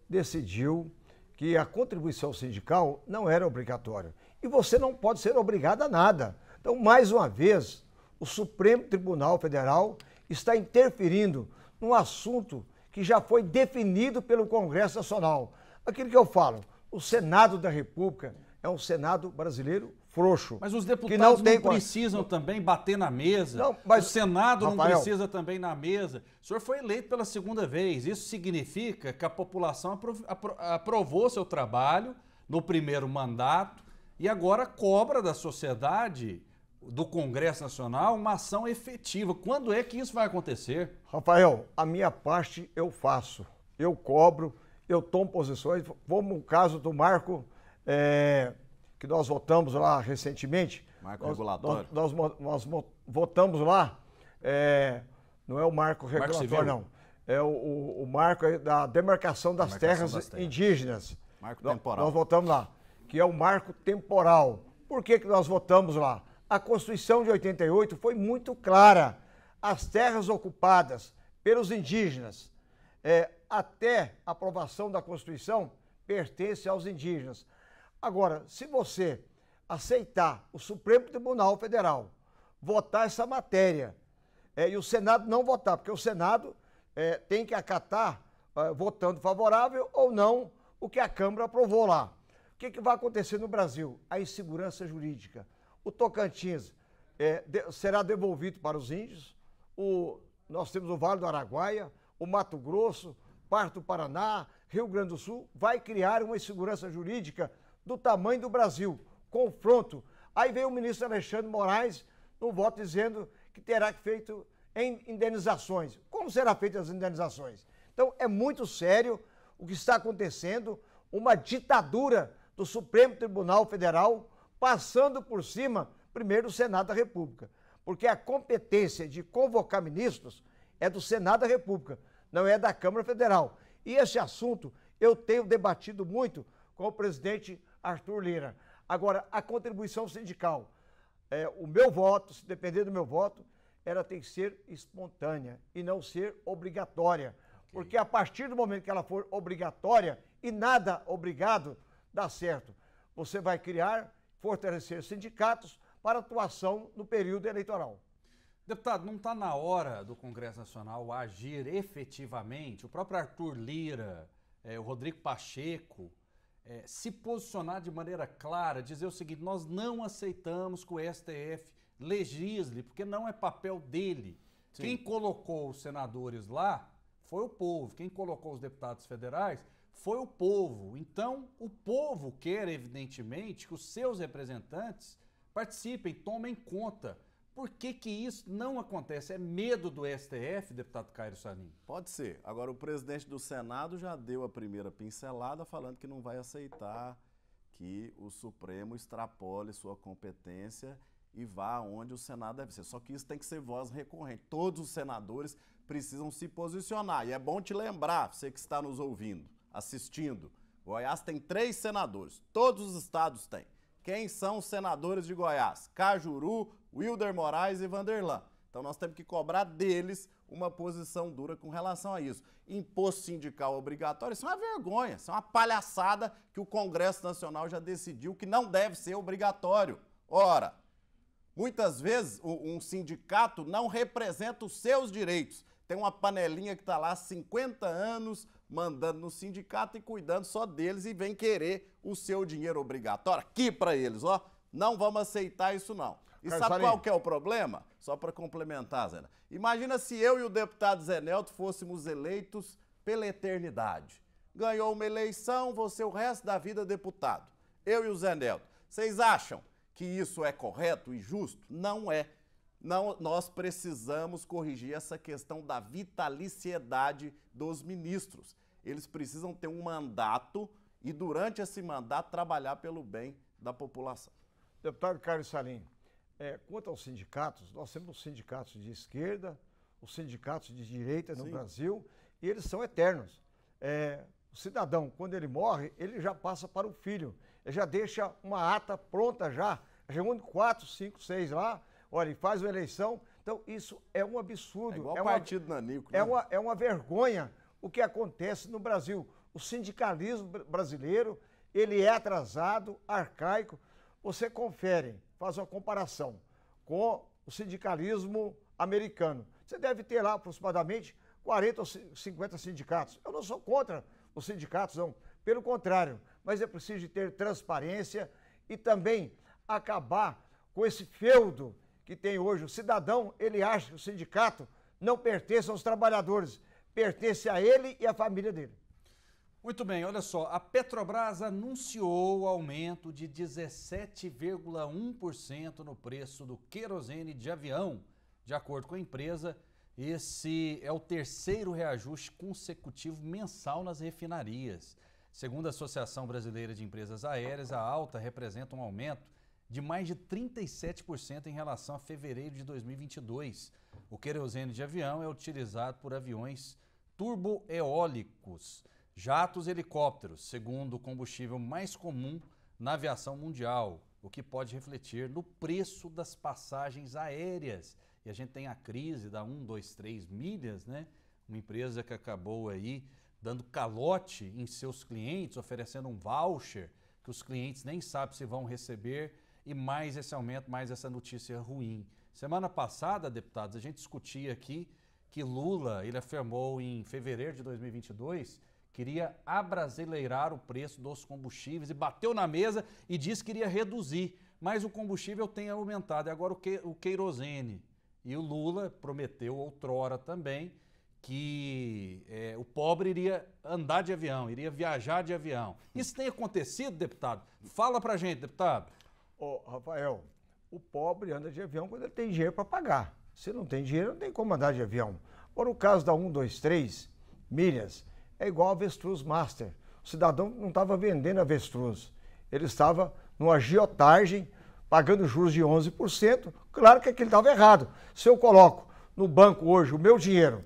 decidiu que a contribuição sindical não era obrigatória. E você não pode ser obrigado a nada. Então, mais uma vez, o Supremo Tribunal Federal está interferindo num assunto que já foi definido pelo Congresso Nacional. Aquilo que eu falo, o Senado da República é um Senado brasileiro frouxo. Mas os deputados não, não precisam também bater na mesa. Não, mas... o Senado Rafael... não precisa também na mesa. O senhor foi eleito pela segunda vez. Isso significa que a população aprovou seu trabalho no primeiro mandato e agora cobra da sociedade, do Congresso Nacional, uma ação efetiva. Quando é que isso vai acontecer? Rafael, a minha parte eu faço. Eu cobro, eu tomo posições. Vamos no caso do Marco. É que nós votamos lá recentemente. Marco nós, regulatório. Nós, nós, nós votamos lá, é, não é o marco regulatório, marco não. É o, o, o, marco da demarcação das, demarcação terras, das terras, indígenas. Marco temporal. Nós votamos lá, que é o marco temporal. Por que, que nós votamos lá? A Constituição de 88 foi muito clara. As terras ocupadas pelos indígenas, é, até a aprovação da Constituição, pertencem aos indígenas. Agora, se você aceitar o Supremo Tribunal Federal votar essa matéria é, e o Senado não votar, porque o Senado é, tem que acatar é, votando favorável ou não o que a Câmara aprovou lá. O que, que vai acontecer no Brasil? A insegurança jurídica. O Tocantins é, de, será devolvido para os índios, o, nós temos o Vale do Araguaia, o Mato Grosso, parte do Paraná, Rio Grande do Sul, vai criar uma insegurança jurídica do tamanho do Brasil. Confronto. Aí veio o ministro Alexandre Moraes, no voto, dizendo que terá que feito em indenizações. Como serão feitas as indenizações? Então, é muito sério o que está acontecendo, uma ditadura do Supremo Tribunal Federal passando por cima, primeiro, do Senado da República. Porque a competência de convocar ministros é do Senado da República, não é da Câmara Federal. E esse assunto eu tenho debatido muito com o presidente Arthur Lira. Agora, a contribuição sindical, é, o meu voto, se depender do meu voto, ela tem que ser espontânea e não ser obrigatória. Okay. Porque a partir do momento que ela for obrigatória e nada obrigado, dá certo. Você vai criar, fortalecer sindicatos para atuação no período eleitoral. Deputado, não está na hora do Congresso Nacional agir efetivamente? O próprio Arthur Lira, é, o Rodrigo Pacheco, é, se posicionar de maneira clara, dizer o seguinte: nós não aceitamos que o STF legisle, porque não é papel dele. Sim. Quem colocou os senadores lá foi o povo, quem colocou os deputados federais foi o povo. Então, o povo quer, evidentemente, que os seus representantes participem, tomem conta por que, que isso não acontece? É medo do STF, deputado Cairo Salim? Pode ser. Agora, o presidente do Senado já deu a primeira pincelada falando que não vai aceitar que o Supremo extrapole sua competência e vá onde o Senado deve ser. Só que isso tem que ser voz recorrente. Todos os senadores precisam se posicionar. E é bom te lembrar, você que está nos ouvindo, assistindo. Goiás tem três senadores, todos os estados têm. Quem são os senadores de Goiás? Cajuru, Wilder Moraes e Vanderlan. Então nós temos que cobrar deles uma posição dura com relação a isso. Imposto sindical obrigatório, isso é uma vergonha, isso é uma palhaçada que o Congresso Nacional já decidiu que não deve ser obrigatório. Ora, muitas vezes um sindicato não representa os seus direitos. Tem uma panelinha que está lá há 50 anos mandando no sindicato e cuidando só deles e vem querer o seu dinheiro obrigatório. Aqui para eles, ó. Não vamos aceitar isso não. E Carlos sabe qual que é o problema? Só para complementar, Zé. Imagina se eu e o deputado Zé Nelto fôssemos eleitos pela eternidade. Ganhou uma eleição, você o resto da vida deputado. Eu e o Zé Nelto. Vocês acham que isso é correto e justo? Não é. Não, nós precisamos corrigir essa questão da vitaliciedade dos ministros. Eles precisam ter um mandato e, durante esse mandato, trabalhar pelo bem da população. Deputado Carlos Salim, é, quanto aos sindicatos, nós temos os sindicatos de esquerda, os sindicatos de direita no Sim. Brasil, e eles são eternos. É, o cidadão, quando ele morre, ele já passa para o filho, ele já deixa uma ata pronta já, reúne é quatro, cinco, seis lá, olha, e faz uma eleição. Então, isso é um absurdo. É igual é partido uma, nanico. É né? É, uma, é uma vergonha o que acontece no Brasil. O sindicalismo brasileiro, ele é atrasado, arcaico. Você confere faz uma comparação com o sindicalismo americano. Você deve ter lá aproximadamente 40 ou 50 sindicatos. Eu não sou contra os sindicatos, não. Pelo contrário, mas é preciso ter transparência e também acabar com esse feudo que tem hoje. O cidadão, ele acha que o sindicato não pertence aos trabalhadores, pertence a ele e à família dele. Muito bem, olha só, a Petrobras anunciou o aumento de 17,1% no preço do querosene de avião. De acordo com a empresa, esse é o terceiro reajuste consecutivo mensal nas refinarias. Segundo a Associação Brasileira de Empresas Aéreas, a alta representa um aumento de mais de 37% em relação a fevereiro de 2022. O querosene de avião é utilizado por aviões turboeólicos Jatos e helicópteros, segundo o combustível mais comum na aviação mundial, o que pode refletir no preço das passagens aéreas. E a gente tem a crise da 3 milhas, né? Uma empresa que acabou aí dando calote em seus clientes, oferecendo um voucher que os clientes nem sabem se vão receber e mais esse aumento, mais essa notícia ruim. Semana passada, deputados, a gente discutia aqui que Lula, ele afirmou em fevereiro de 2022 queria abrasileirar o preço dos combustíveis e bateu na mesa e disse que iria reduzir, mas o combustível tem aumentado. E agora o, que, o queirosene. E o Lula prometeu outrora também que é, o pobre iria andar de avião, iria viajar de avião. Isso tem acontecido, deputado? Fala pra gente, deputado. Ô, Rafael, o pobre anda de avião quando ele tem dinheiro para pagar. Se não tem dinheiro, não tem como andar de avião. Por o caso da 123 milhas, é igual a Vestruz master. O cidadão não estava vendendo a Vestruz. ele estava numa agiotagem, pagando juros de 11%. Claro que aquilo estava errado. Se eu coloco no banco hoje o meu dinheiro,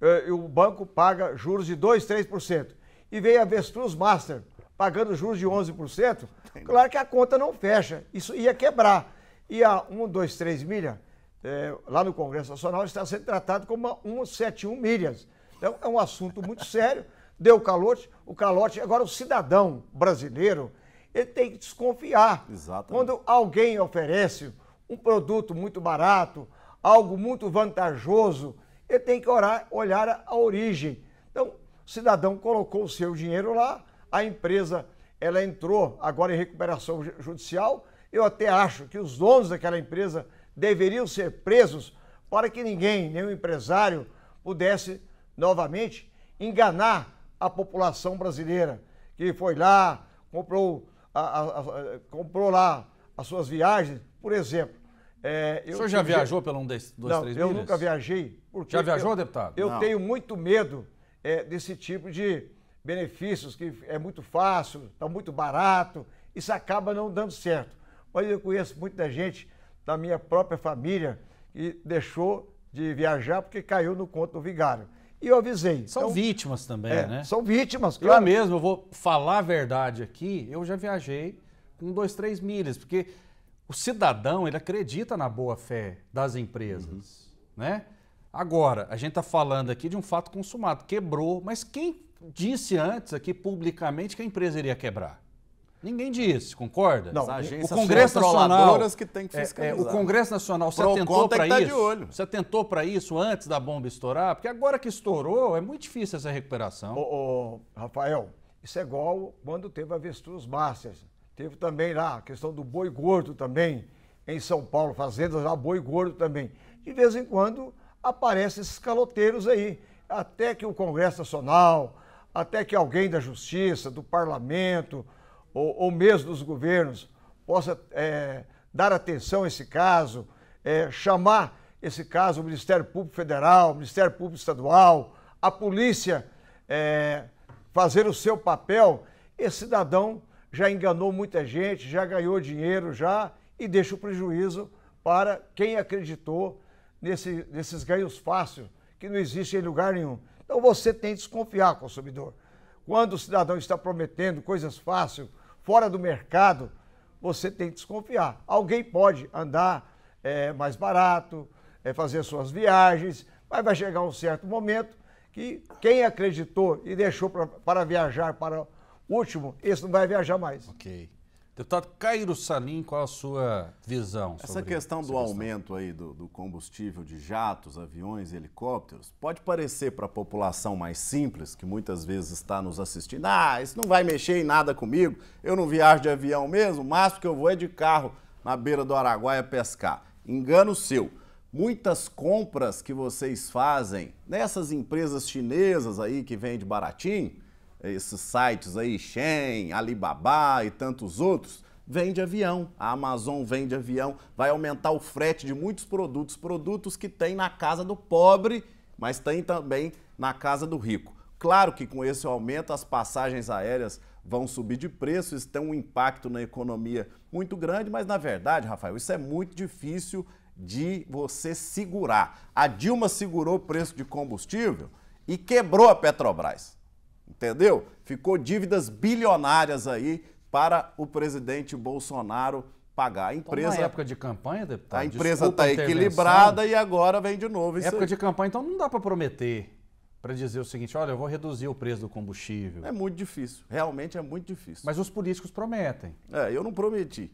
eh, o banco paga juros de 2%, 3%, e vem a Vestruz master pagando juros de 11%, claro que a conta não fecha, isso ia quebrar. E a 3 milha, é, lá no Congresso Nacional, está sendo tratado como uma 171 milhas. Então é um assunto muito sério. Deu calote, o calote. Agora, o cidadão brasileiro, ele tem que desconfiar. Exatamente. Quando alguém oferece um produto muito barato, algo muito vantajoso, ele tem que orar, olhar a origem. Então, o cidadão colocou o seu dinheiro lá, a empresa ela entrou agora em recuperação judicial. Eu até acho que os donos daquela empresa deveriam ser presos para que ninguém, nenhum empresário, pudesse novamente enganar a população brasileira que foi lá, comprou, a, a, a, comprou lá as suas viagens, por exemplo. É, o senhor já tive... viajou pelo um desses dois, não, três eu milhas? nunca viajei. já viajou, eu, deputado? Eu não. tenho muito medo é, desse tipo de benefícios que é muito fácil, está muito barato, isso acaba não dando certo. Mas eu conheço muita gente da minha própria família que deixou de viajar porque caiu no conto do vigário e eu avisei. São então, vítimas também, é, né? São vítimas, claro. Eu mesmo, eu vou falar a verdade aqui, eu já viajei com dois, três milhas, porque o cidadão, ele acredita na boa-fé das empresas, uhum. né? Agora, a gente está falando aqui de um fato consumado, quebrou, mas quem disse antes aqui publicamente que a empresa iria quebrar? Ninguém disse, concorda? Não, o Congresso Nacional que tem que fiscalizar. É, é, o Congresso Nacional se atentou é para isso. Tá de olho. atentou para isso antes da bomba estourar, porque agora que estourou é muito difícil essa recuperação. Ô, ô, Rafael, isso é igual quando teve a Vestruz Márcias. Teve também lá a questão do boi gordo também em São Paulo, fazendas lá boi gordo também. De vez em quando aparecem esses caloteiros aí, até que o Congresso Nacional, até que alguém da Justiça, do Parlamento ou, ou mesmo dos governos, possa é, dar atenção a esse caso, é, chamar esse caso o Ministério Público Federal, o Ministério Público Estadual, a polícia é, fazer o seu papel, esse cidadão já enganou muita gente, já ganhou dinheiro já e deixa o prejuízo para quem acreditou nesse, nesses ganhos fáceis, que não existem em lugar nenhum. Então você tem que desconfiar, consumidor. Quando o cidadão está prometendo coisas fáceis, fora do mercado, você tem que desconfiar. Alguém pode andar é, mais barato, é, fazer suas viagens, mas vai chegar um certo momento que quem acreditou e deixou pra, para viajar para o último, esse não vai viajar mais. Ok. Deputado Cairo Salim, qual a sua visão? sobre Essa questão do aumento aí do, do, combustível de jatos, aviões e helicópteros pode parecer para a população mais simples, que muitas vezes está nos assistindo, ah, isso não vai mexer em nada comigo, eu não viajo de avião mesmo, mas porque eu vou é de carro na beira do Araguaia pescar. Engano seu. Muitas compras que vocês fazem nessas empresas chinesas aí que vende baratinho, esses sites aí, Shen, Alibaba e tantos outros, vende avião. A Amazon vende avião, vai aumentar o frete de muitos produtos, produtos que tem na casa do pobre, mas tem também na casa do rico. Claro que com esse aumento as passagens aéreas vão subir de preço, isso tem um impacto na economia muito grande, mas na verdade, Rafael, isso é muito difícil de você segurar. A Dilma segurou o preço de combustível e quebrou a Petrobras. Entendeu? Ficou dívidas bilionárias aí para o presidente Bolsonaro pagar. A empresa. Então, na época de campanha, deputado. A empresa está equilibrada e agora vem de novo. Isso época aí. de campanha, então não dá para prometer para dizer o seguinte: olha, eu vou reduzir o preço do combustível. É muito difícil, realmente é muito difícil. Mas os políticos prometem. É, eu não prometi.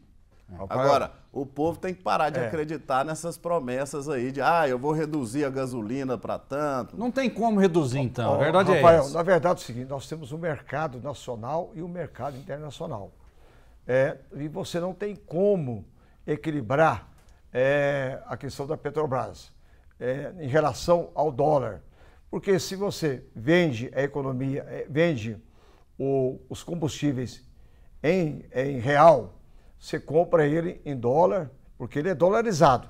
Agora, o povo tem que parar de é. acreditar nessas promessas aí de, ah, eu vou reduzir a gasolina para tanto. Não tem como reduzir, então. a verdade é Rafael, é Na verdade é o seguinte: nós temos o um mercado nacional e o um mercado internacional. É, e você não tem como equilibrar é, a questão da Petrobras é, em relação ao dólar. Porque se você vende a economia, é, vende o, os combustíveis em, em real você compra ele em dólar, porque ele é dolarizado.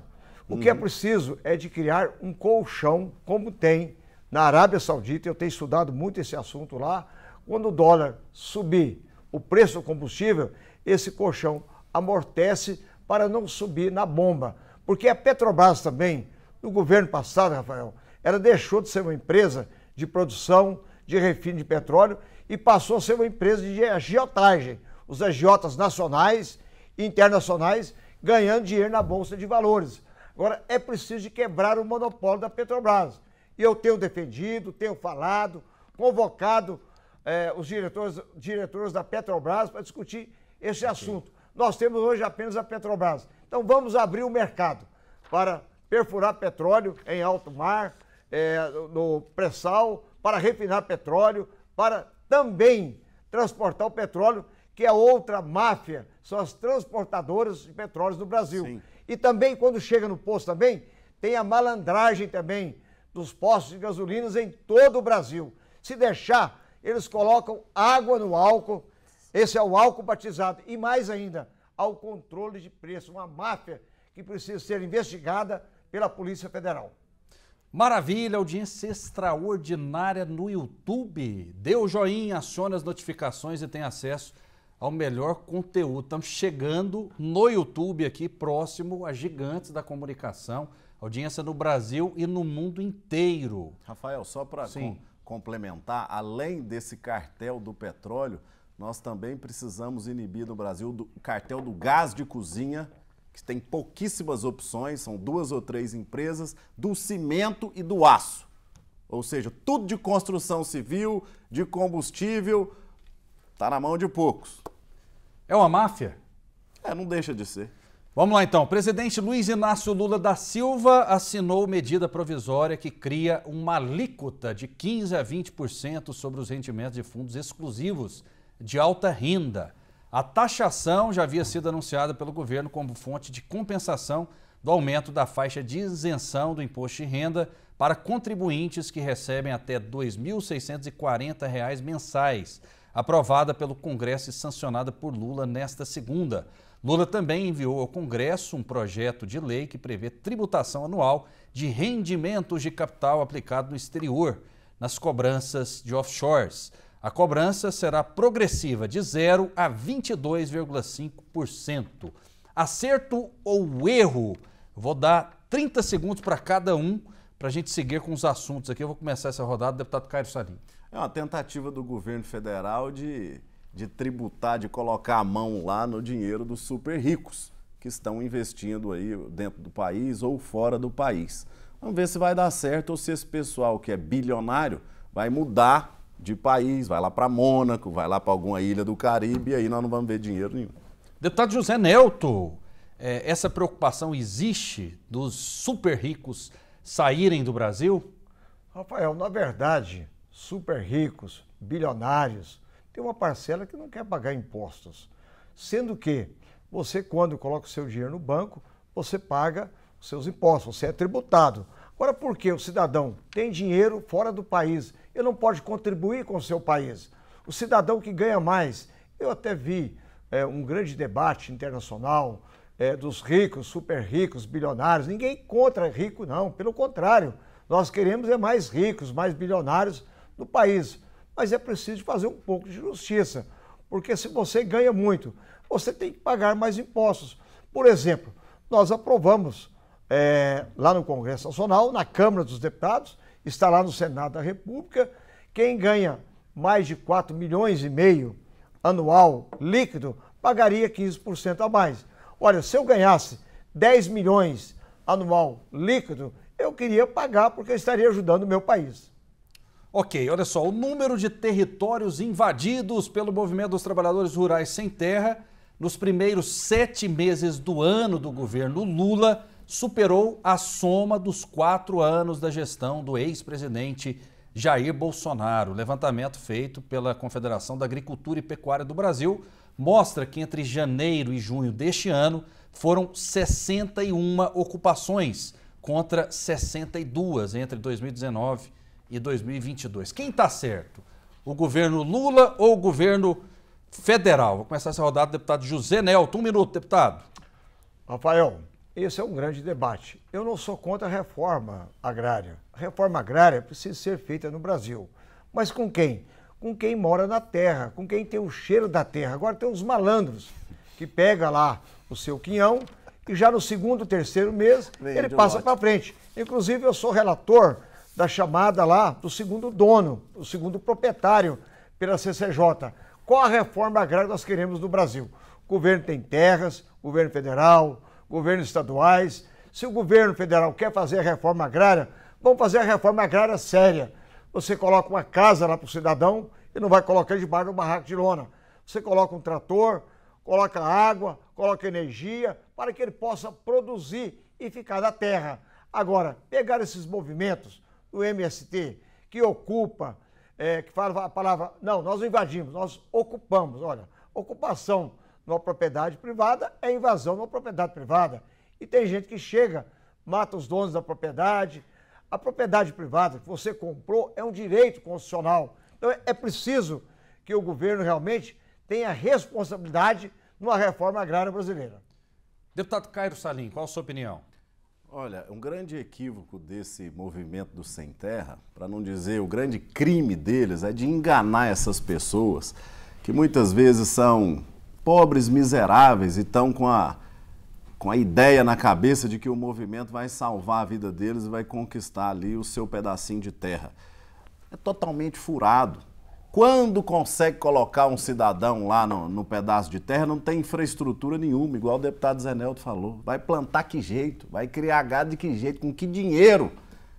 O que é uhum. preciso é de criar um colchão, como tem na Arábia Saudita, eu tenho estudado muito esse assunto lá. Quando o dólar subir o preço do combustível, esse colchão amortece para não subir na bomba. Porque a Petrobras também, no governo passado, Rafael, ela deixou de ser uma empresa de produção de refino de petróleo e passou a ser uma empresa de agiotagem. Os agiotas nacionais internacionais ganhando dinheiro na Bolsa de Valores. Agora, é preciso quebrar o monopólio da Petrobras. E eu tenho defendido, tenho falado, convocado eh, os diretores, diretores da Petrobras para discutir esse assunto. Sim. Nós temos hoje apenas a Petrobras. Então, vamos abrir o mercado para perfurar petróleo em alto mar, eh, no pré-sal, para refinar petróleo, para também transportar o petróleo que é outra máfia, são as transportadoras de petróleo do Brasil. Sim. E também, quando chega no posto também, tem a malandragem também dos postos de gasolinas em todo o Brasil. Se deixar, eles colocam água no álcool, esse é o álcool batizado, e mais ainda, ao controle de preço, uma máfia que precisa ser investigada pela Polícia Federal. Maravilha, audiência extraordinária no YouTube. Dê o joinha, acione as notificações e tem acesso ao melhor conteúdo. Estamos chegando no YouTube aqui, próximo a gigantes da comunicação, audiência no Brasil e no mundo inteiro. Rafael, só para com, complementar, além desse cartel do petróleo, nós também precisamos inibir no Brasil o cartel do gás de cozinha, que tem pouquíssimas opções, são duas ou três empresas, do cimento e do aço. Ou seja, tudo de construção civil, de combustível, está na mão de poucos. É uma máfia? É, não deixa de ser. Vamos lá então. O presidente Luiz Inácio Lula da Silva assinou medida provisória que cria uma alíquota de 15 a 20% sobre os rendimentos de fundos exclusivos de alta renda. A taxação já havia sido anunciada pelo governo como fonte de compensação do aumento da faixa de isenção do imposto de renda para contribuintes que recebem até R$ 2.640 mensais aprovada pelo Congresso e sancionada por Lula nesta segunda. Lula também enviou ao Congresso um projeto de lei que prevê tributação anual de rendimentos de capital aplicado no exterior, nas cobranças de offshores. A cobrança será progressiva de 0 a 22,5%. Acerto ou erro? Vou dar 30 segundos para cada um para a gente seguir com os assuntos aqui. Eu vou começar essa rodada, deputado Caio Salim. É uma tentativa do governo federal de, de tributar, de colocar a mão lá no dinheiro dos super ricos que estão investindo aí dentro do país ou fora do país. Vamos ver se vai dar certo ou se esse pessoal que é bilionário vai mudar de país, vai lá para Mônaco, vai lá para alguma ilha do Caribe e aí nós não vamos ver dinheiro nenhum. Deputado José Nelto, é, essa preocupação existe dos super ricos saírem do Brasil? Rafael, na verdade, super ricos, bilionários, tem uma parcela que não quer pagar impostos. Sendo que você, quando coloca o seu dinheiro no banco, você paga os seus impostos, você é tributado. Agora, por que o cidadão tem dinheiro fora do país? Ele não pode contribuir com o seu país. O cidadão que ganha mais. Eu até vi é, um grande debate internacional é, dos ricos, super ricos, bilionários. Ninguém contra rico, não. Pelo contrário, nós queremos é mais ricos, mais bilionários do país. Mas é preciso fazer um pouco de justiça, porque se você ganha muito, você tem que pagar mais impostos. Por exemplo, nós aprovamos é, lá no Congresso Nacional, na Câmara dos Deputados, está lá no Senado da República, quem ganha mais de 4 milhões e meio anual líquido pagaria 15% a mais. Olha, se eu ganhasse 10 milhões anual líquido, eu queria pagar porque eu estaria ajudando o meu país. Ok, olha só, o número de territórios invadidos pelo movimento dos trabalhadores rurais sem terra nos primeiros sete meses do ano do governo Lula superou a soma dos quatro anos da gestão do ex-presidente Jair Bolsonaro. O levantamento feito pela Confederação da Agricultura e Pecuária do Brasil mostra que entre janeiro e junho deste ano foram 61 ocupações contra 62 entre 2019 e 2022. Quem está certo? O governo Lula ou o governo federal? Vou começar essa rodada, deputado José Nelto. Um minuto, deputado. Rafael, esse é um grande debate. Eu não sou contra a reforma agrária. A reforma agrária precisa ser feita no Brasil. Mas com quem? Com quem mora na terra, com quem tem o cheiro da terra. Agora tem os malandros que pega lá o seu quinhão e já no segundo, terceiro mês Vem ele passa para frente. Inclusive eu sou relator da chamada lá do segundo dono, do segundo proprietário pela CCJ. Qual a reforma agrária que nós queremos no Brasil? O governo tem terras, governo federal, governos estaduais. Se o governo federal quer fazer a reforma agrária, vamos fazer a reforma agrária séria. Você coloca uma casa lá para o cidadão e não vai colocar debaixo do um barraco de lona. Você coloca um trator, coloca água, coloca energia para que ele possa produzir e ficar na terra. Agora, pegar esses movimentos o MST, que ocupa, é, que fala a palavra, não, nós invadimos, nós ocupamos. Olha, ocupação numa propriedade privada é invasão numa propriedade privada. E tem gente que chega, mata os donos da propriedade. A propriedade privada que você comprou é um direito constitucional. Então é preciso que o governo realmente tenha responsabilidade numa reforma agrária brasileira. Deputado Cairo Salim, qual a sua opinião? Olha, um grande equívoco desse movimento do Sem Terra, para não dizer o grande crime deles, é de enganar essas pessoas que muitas vezes são pobres, miseráveis e estão com a, com a ideia na cabeça de que o movimento vai salvar a vida deles e vai conquistar ali o seu pedacinho de terra. É totalmente furado. Quando consegue colocar um cidadão lá no, no, pedaço de terra, não tem infraestrutura nenhuma, igual o deputado Zeneldo falou. Vai plantar que jeito, vai criar gado de que jeito, com que dinheiro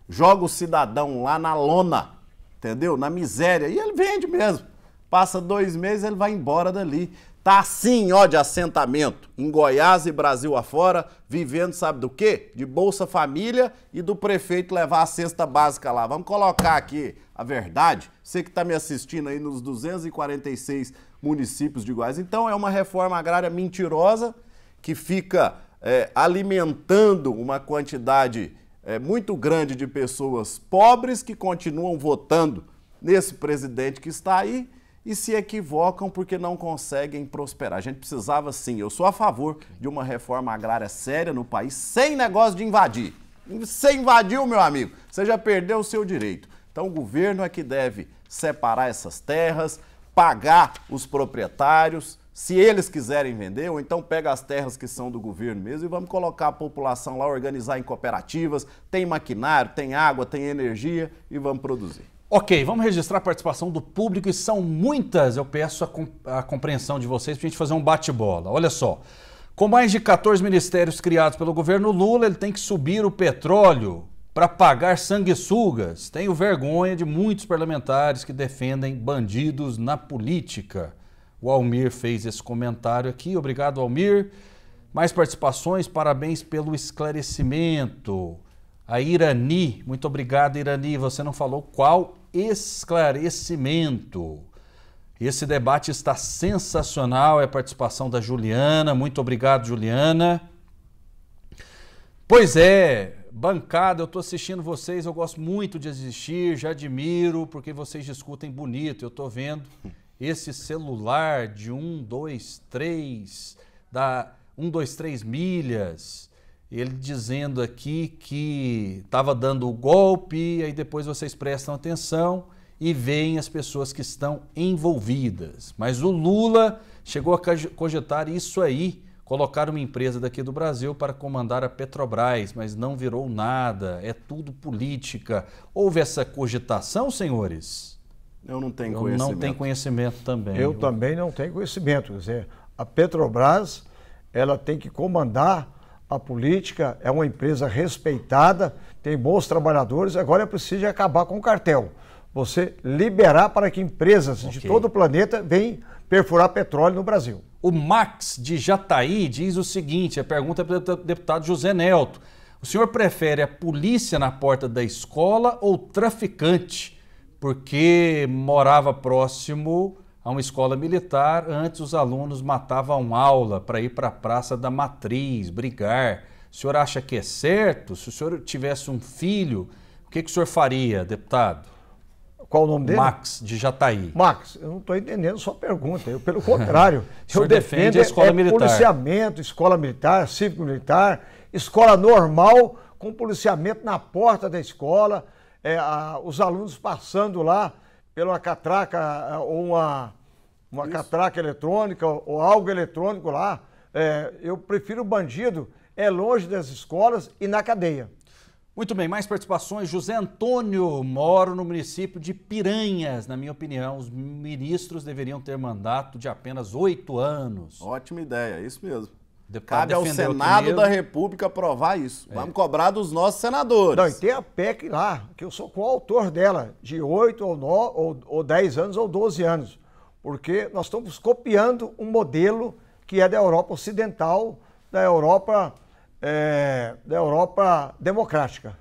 joga o cidadão lá na lona, entendeu? Na miséria. E ele vende mesmo. Passa dois meses, ele vai embora dali. Tá assim, ó, de assentamento, em Goiás e Brasil afora, vivendo sabe do quê? De Bolsa Família e do prefeito levar a cesta básica lá. Vamos colocar aqui a verdade. Você que está me assistindo aí nos 246 municípios de Goiás. Então é uma reforma agrária mentirosa que fica é, alimentando uma quantidade é, muito grande de pessoas pobres que continuam votando nesse presidente que está aí e se equivocam porque não conseguem prosperar. A gente precisava sim, eu sou a favor de uma reforma agrária séria no país, sem negócio de invadir. Você invadiu, meu amigo, você já perdeu o seu direito. Então o governo é que deve separar essas terras, pagar os proprietários, se eles quiserem vender, ou então pega as terras que são do governo mesmo e vamos colocar a população lá, organizar em cooperativas, tem maquinário, tem água, tem energia e vamos produzir. Ok, vamos registrar a participação do público e são muitas. Eu peço a, comp a compreensão de vocês para a gente fazer um bate-bola. Olha só. Com mais de 14 ministérios criados pelo governo Lula, ele tem que subir o petróleo para pagar sanguessugas. Tenho vergonha de muitos parlamentares que defendem bandidos na política. O Almir fez esse comentário aqui. Obrigado, Almir. Mais participações, parabéns pelo esclarecimento. A Irani, muito obrigado, Irani. Você não falou qual esclarecimento. Esse debate está sensacional. É a participação da Juliana. Muito obrigado, Juliana. Pois é, bancada, eu estou assistindo vocês. Eu gosto muito de assistir, já admiro, porque vocês discutem bonito. Eu estou vendo esse celular de 1, 2, 3, da 1, 2, 3 milhas ele dizendo aqui que estava dando o golpe, aí depois vocês prestam atenção e veem as pessoas que estão envolvidas. Mas o Lula chegou a cogitar isso aí, colocar uma empresa daqui do Brasil para comandar a Petrobras, mas não virou nada, é tudo política. Houve essa cogitação, senhores? Eu não tenho Eu conhecimento. não tenho conhecimento também. Eu, Eu... também não tenho conhecimento. Quer dizer, a Petrobras ela tem que comandar a política, é uma empresa respeitada, tem bons trabalhadores, agora é preciso acabar com o cartel. Você liberar para que empresas okay. de todo o planeta venham perfurar petróleo no Brasil. O Max de Jataí diz o seguinte: a pergunta é para o deputado José Nelto. O senhor prefere a polícia na porta da escola ou traficante? Porque morava próximo a uma escola militar, antes os alunos matavam aula para ir para a Praça da Matriz, brigar. O senhor acha que é certo? Se o senhor tivesse um filho, o que, que o senhor faria, deputado? Qual o nome dele? Max, de Jataí. Max, eu não estou entendendo sua pergunta. Eu, pelo contrário, eu defendo a é escola é, militar. policiamento, escola militar, cívico-militar, escola normal, com policiamento na porta da escola, é, a, os alunos passando lá pela catraca ou uma, uma catraca eletrônica ou algo eletrônico lá. É, eu prefiro o bandido é longe das escolas e na cadeia. Muito bem, mais participações. José Antônio, moro no município de Piranhas. Na minha opinião, os ministros deveriam ter mandato de apenas oito anos. Ótima ideia, é isso mesmo. Cabe ao Senado da República aprovar isso. É. Vamos cobrar dos nossos senadores. Não, e tem a PEC lá, que eu sou coautor dela, de 8 ou, 9, ou, ou 10 anos ou 12 anos. Porque nós estamos copiando um modelo que é da Europa Ocidental, da Europa, é, da Europa Democrática.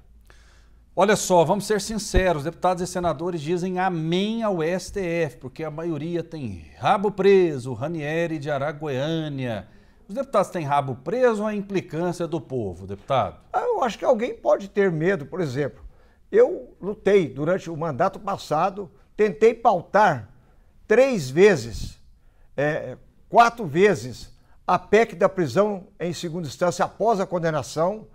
Olha só, vamos ser sinceros, deputados e senadores dizem amém ao STF, porque a maioria tem rabo preso, Ranieri de Aragoiânia, os deputados têm rabo preso ou a implicância do povo, deputado? Ah, eu acho que alguém pode ter medo, por exemplo. Eu lutei durante o mandato passado, tentei pautar três vezes, é, quatro vezes, a PEC da prisão em segunda instância após a condenação.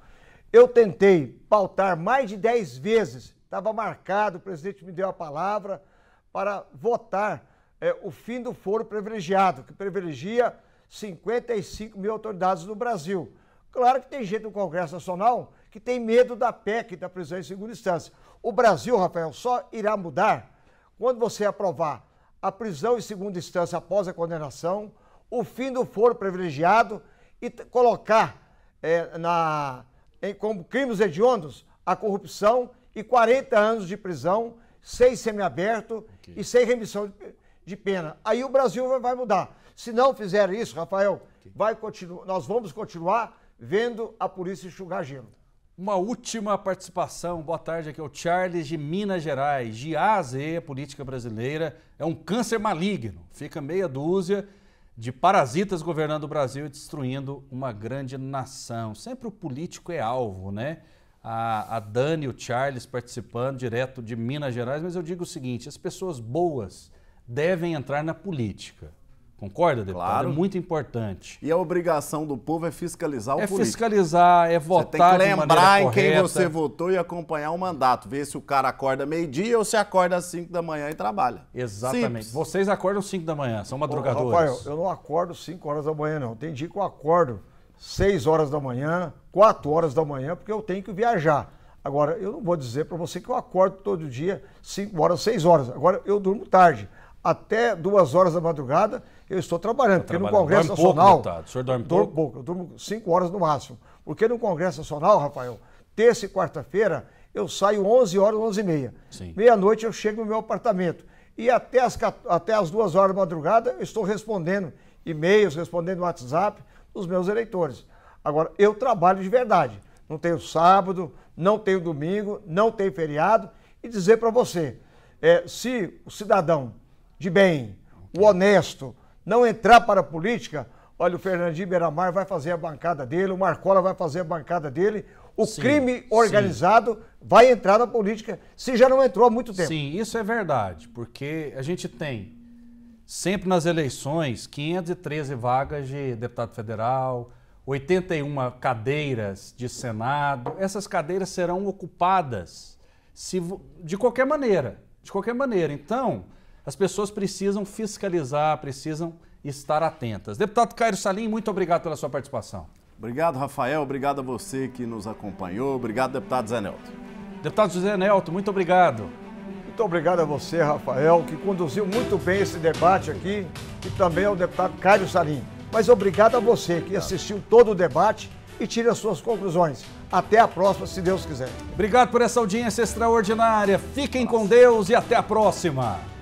Eu tentei pautar mais de dez vezes, estava marcado, o presidente me deu a palavra para votar é, o fim do foro privilegiado, que privilegia 55 mil autoridades no Brasil. Claro que tem gente no Congresso Nacional que tem medo da PEC, da prisão em segunda instância. O Brasil, Rafael, só irá mudar quando você aprovar a prisão em segunda instância após a condenação, o fim do foro privilegiado e colocar é, na, em, como crimes hediondos a corrupção e 40 anos de prisão, sem semiaberto okay. e sem remissão de, de pena. Aí o Brasil vai, vai mudar. Se não fizer isso, Rafael, vai continuar, nós vamos continuar vendo a polícia enxugar gelo. Uma última participação. Boa tarde, aqui é o Charles de Minas Gerais. De A a Z, a política brasileira é um câncer maligno. Fica meia dúzia de parasitas governando o Brasil e destruindo uma grande nação. Sempre o político é alvo, né? A, a Dani, o Charles participando direto de Minas Gerais, mas eu digo o seguinte: as pessoas boas devem entrar na política. Concorda, deputado? É claro. É muito importante. E a obrigação do povo é fiscalizar o é político. É fiscalizar, é votar. Você tem que lembrar em quem você votou e acompanhar o mandato. Ver se o cara acorda meio-dia ou se acorda às 5 da manhã e trabalha. Exatamente. Simples. Vocês acordam às 5 da manhã, são madrugadores. Ô, eu não acordo 5 horas da manhã, não. Tem dia que eu acordo 6 horas da manhã, 4 horas da manhã, porque eu tenho que viajar. Agora, eu não vou dizer para você que eu acordo todo dia 5 horas, 6 horas. Agora, eu durmo tarde até duas horas da madrugada eu estou trabalhando, tá porque no Congresso dorme Nacional. Pouco, o senhor dorme pouco? pouco? Eu durmo cinco horas no máximo. Porque no Congresso Nacional, Rafael, terça e quarta-feira, eu saio 11 horas, 11 e meia. Meia-noite eu chego no meu apartamento. E até as, até as duas horas da madrugada eu estou respondendo e-mails, respondendo WhatsApp dos meus eleitores. Agora, eu trabalho de verdade. Não tenho sábado, não tenho domingo, não tenho feriado. E dizer para você, é, se o cidadão de bem, o honesto, não entrar para a política, olha, o Fernandinho Beiramar vai fazer a bancada dele, o Marcola vai fazer a bancada dele, o sim, crime organizado sim. vai entrar na política, se já não entrou há muito tempo. Sim, isso é verdade, porque a gente tem sempre nas eleições 513 vagas de deputado federal, 81 cadeiras de Senado. Essas cadeiras serão ocupadas se, de qualquer maneira. De qualquer maneira. Então, as pessoas precisam fiscalizar, precisam estar atentas. Deputado Cairo Salim, muito obrigado pela sua participação. Obrigado, Rafael. Obrigado a você que nos acompanhou. Obrigado, deputado Zé Nelto. Deputado José Nelto, muito obrigado. Muito obrigado a você, Rafael, que conduziu muito bem esse debate aqui, e também ao deputado Cairo Salim. Mas obrigado a você que assistiu todo o debate e tire as suas conclusões. Até a próxima, se Deus quiser. Obrigado por essa audiência extraordinária. Fiquem com Deus e até a próxima.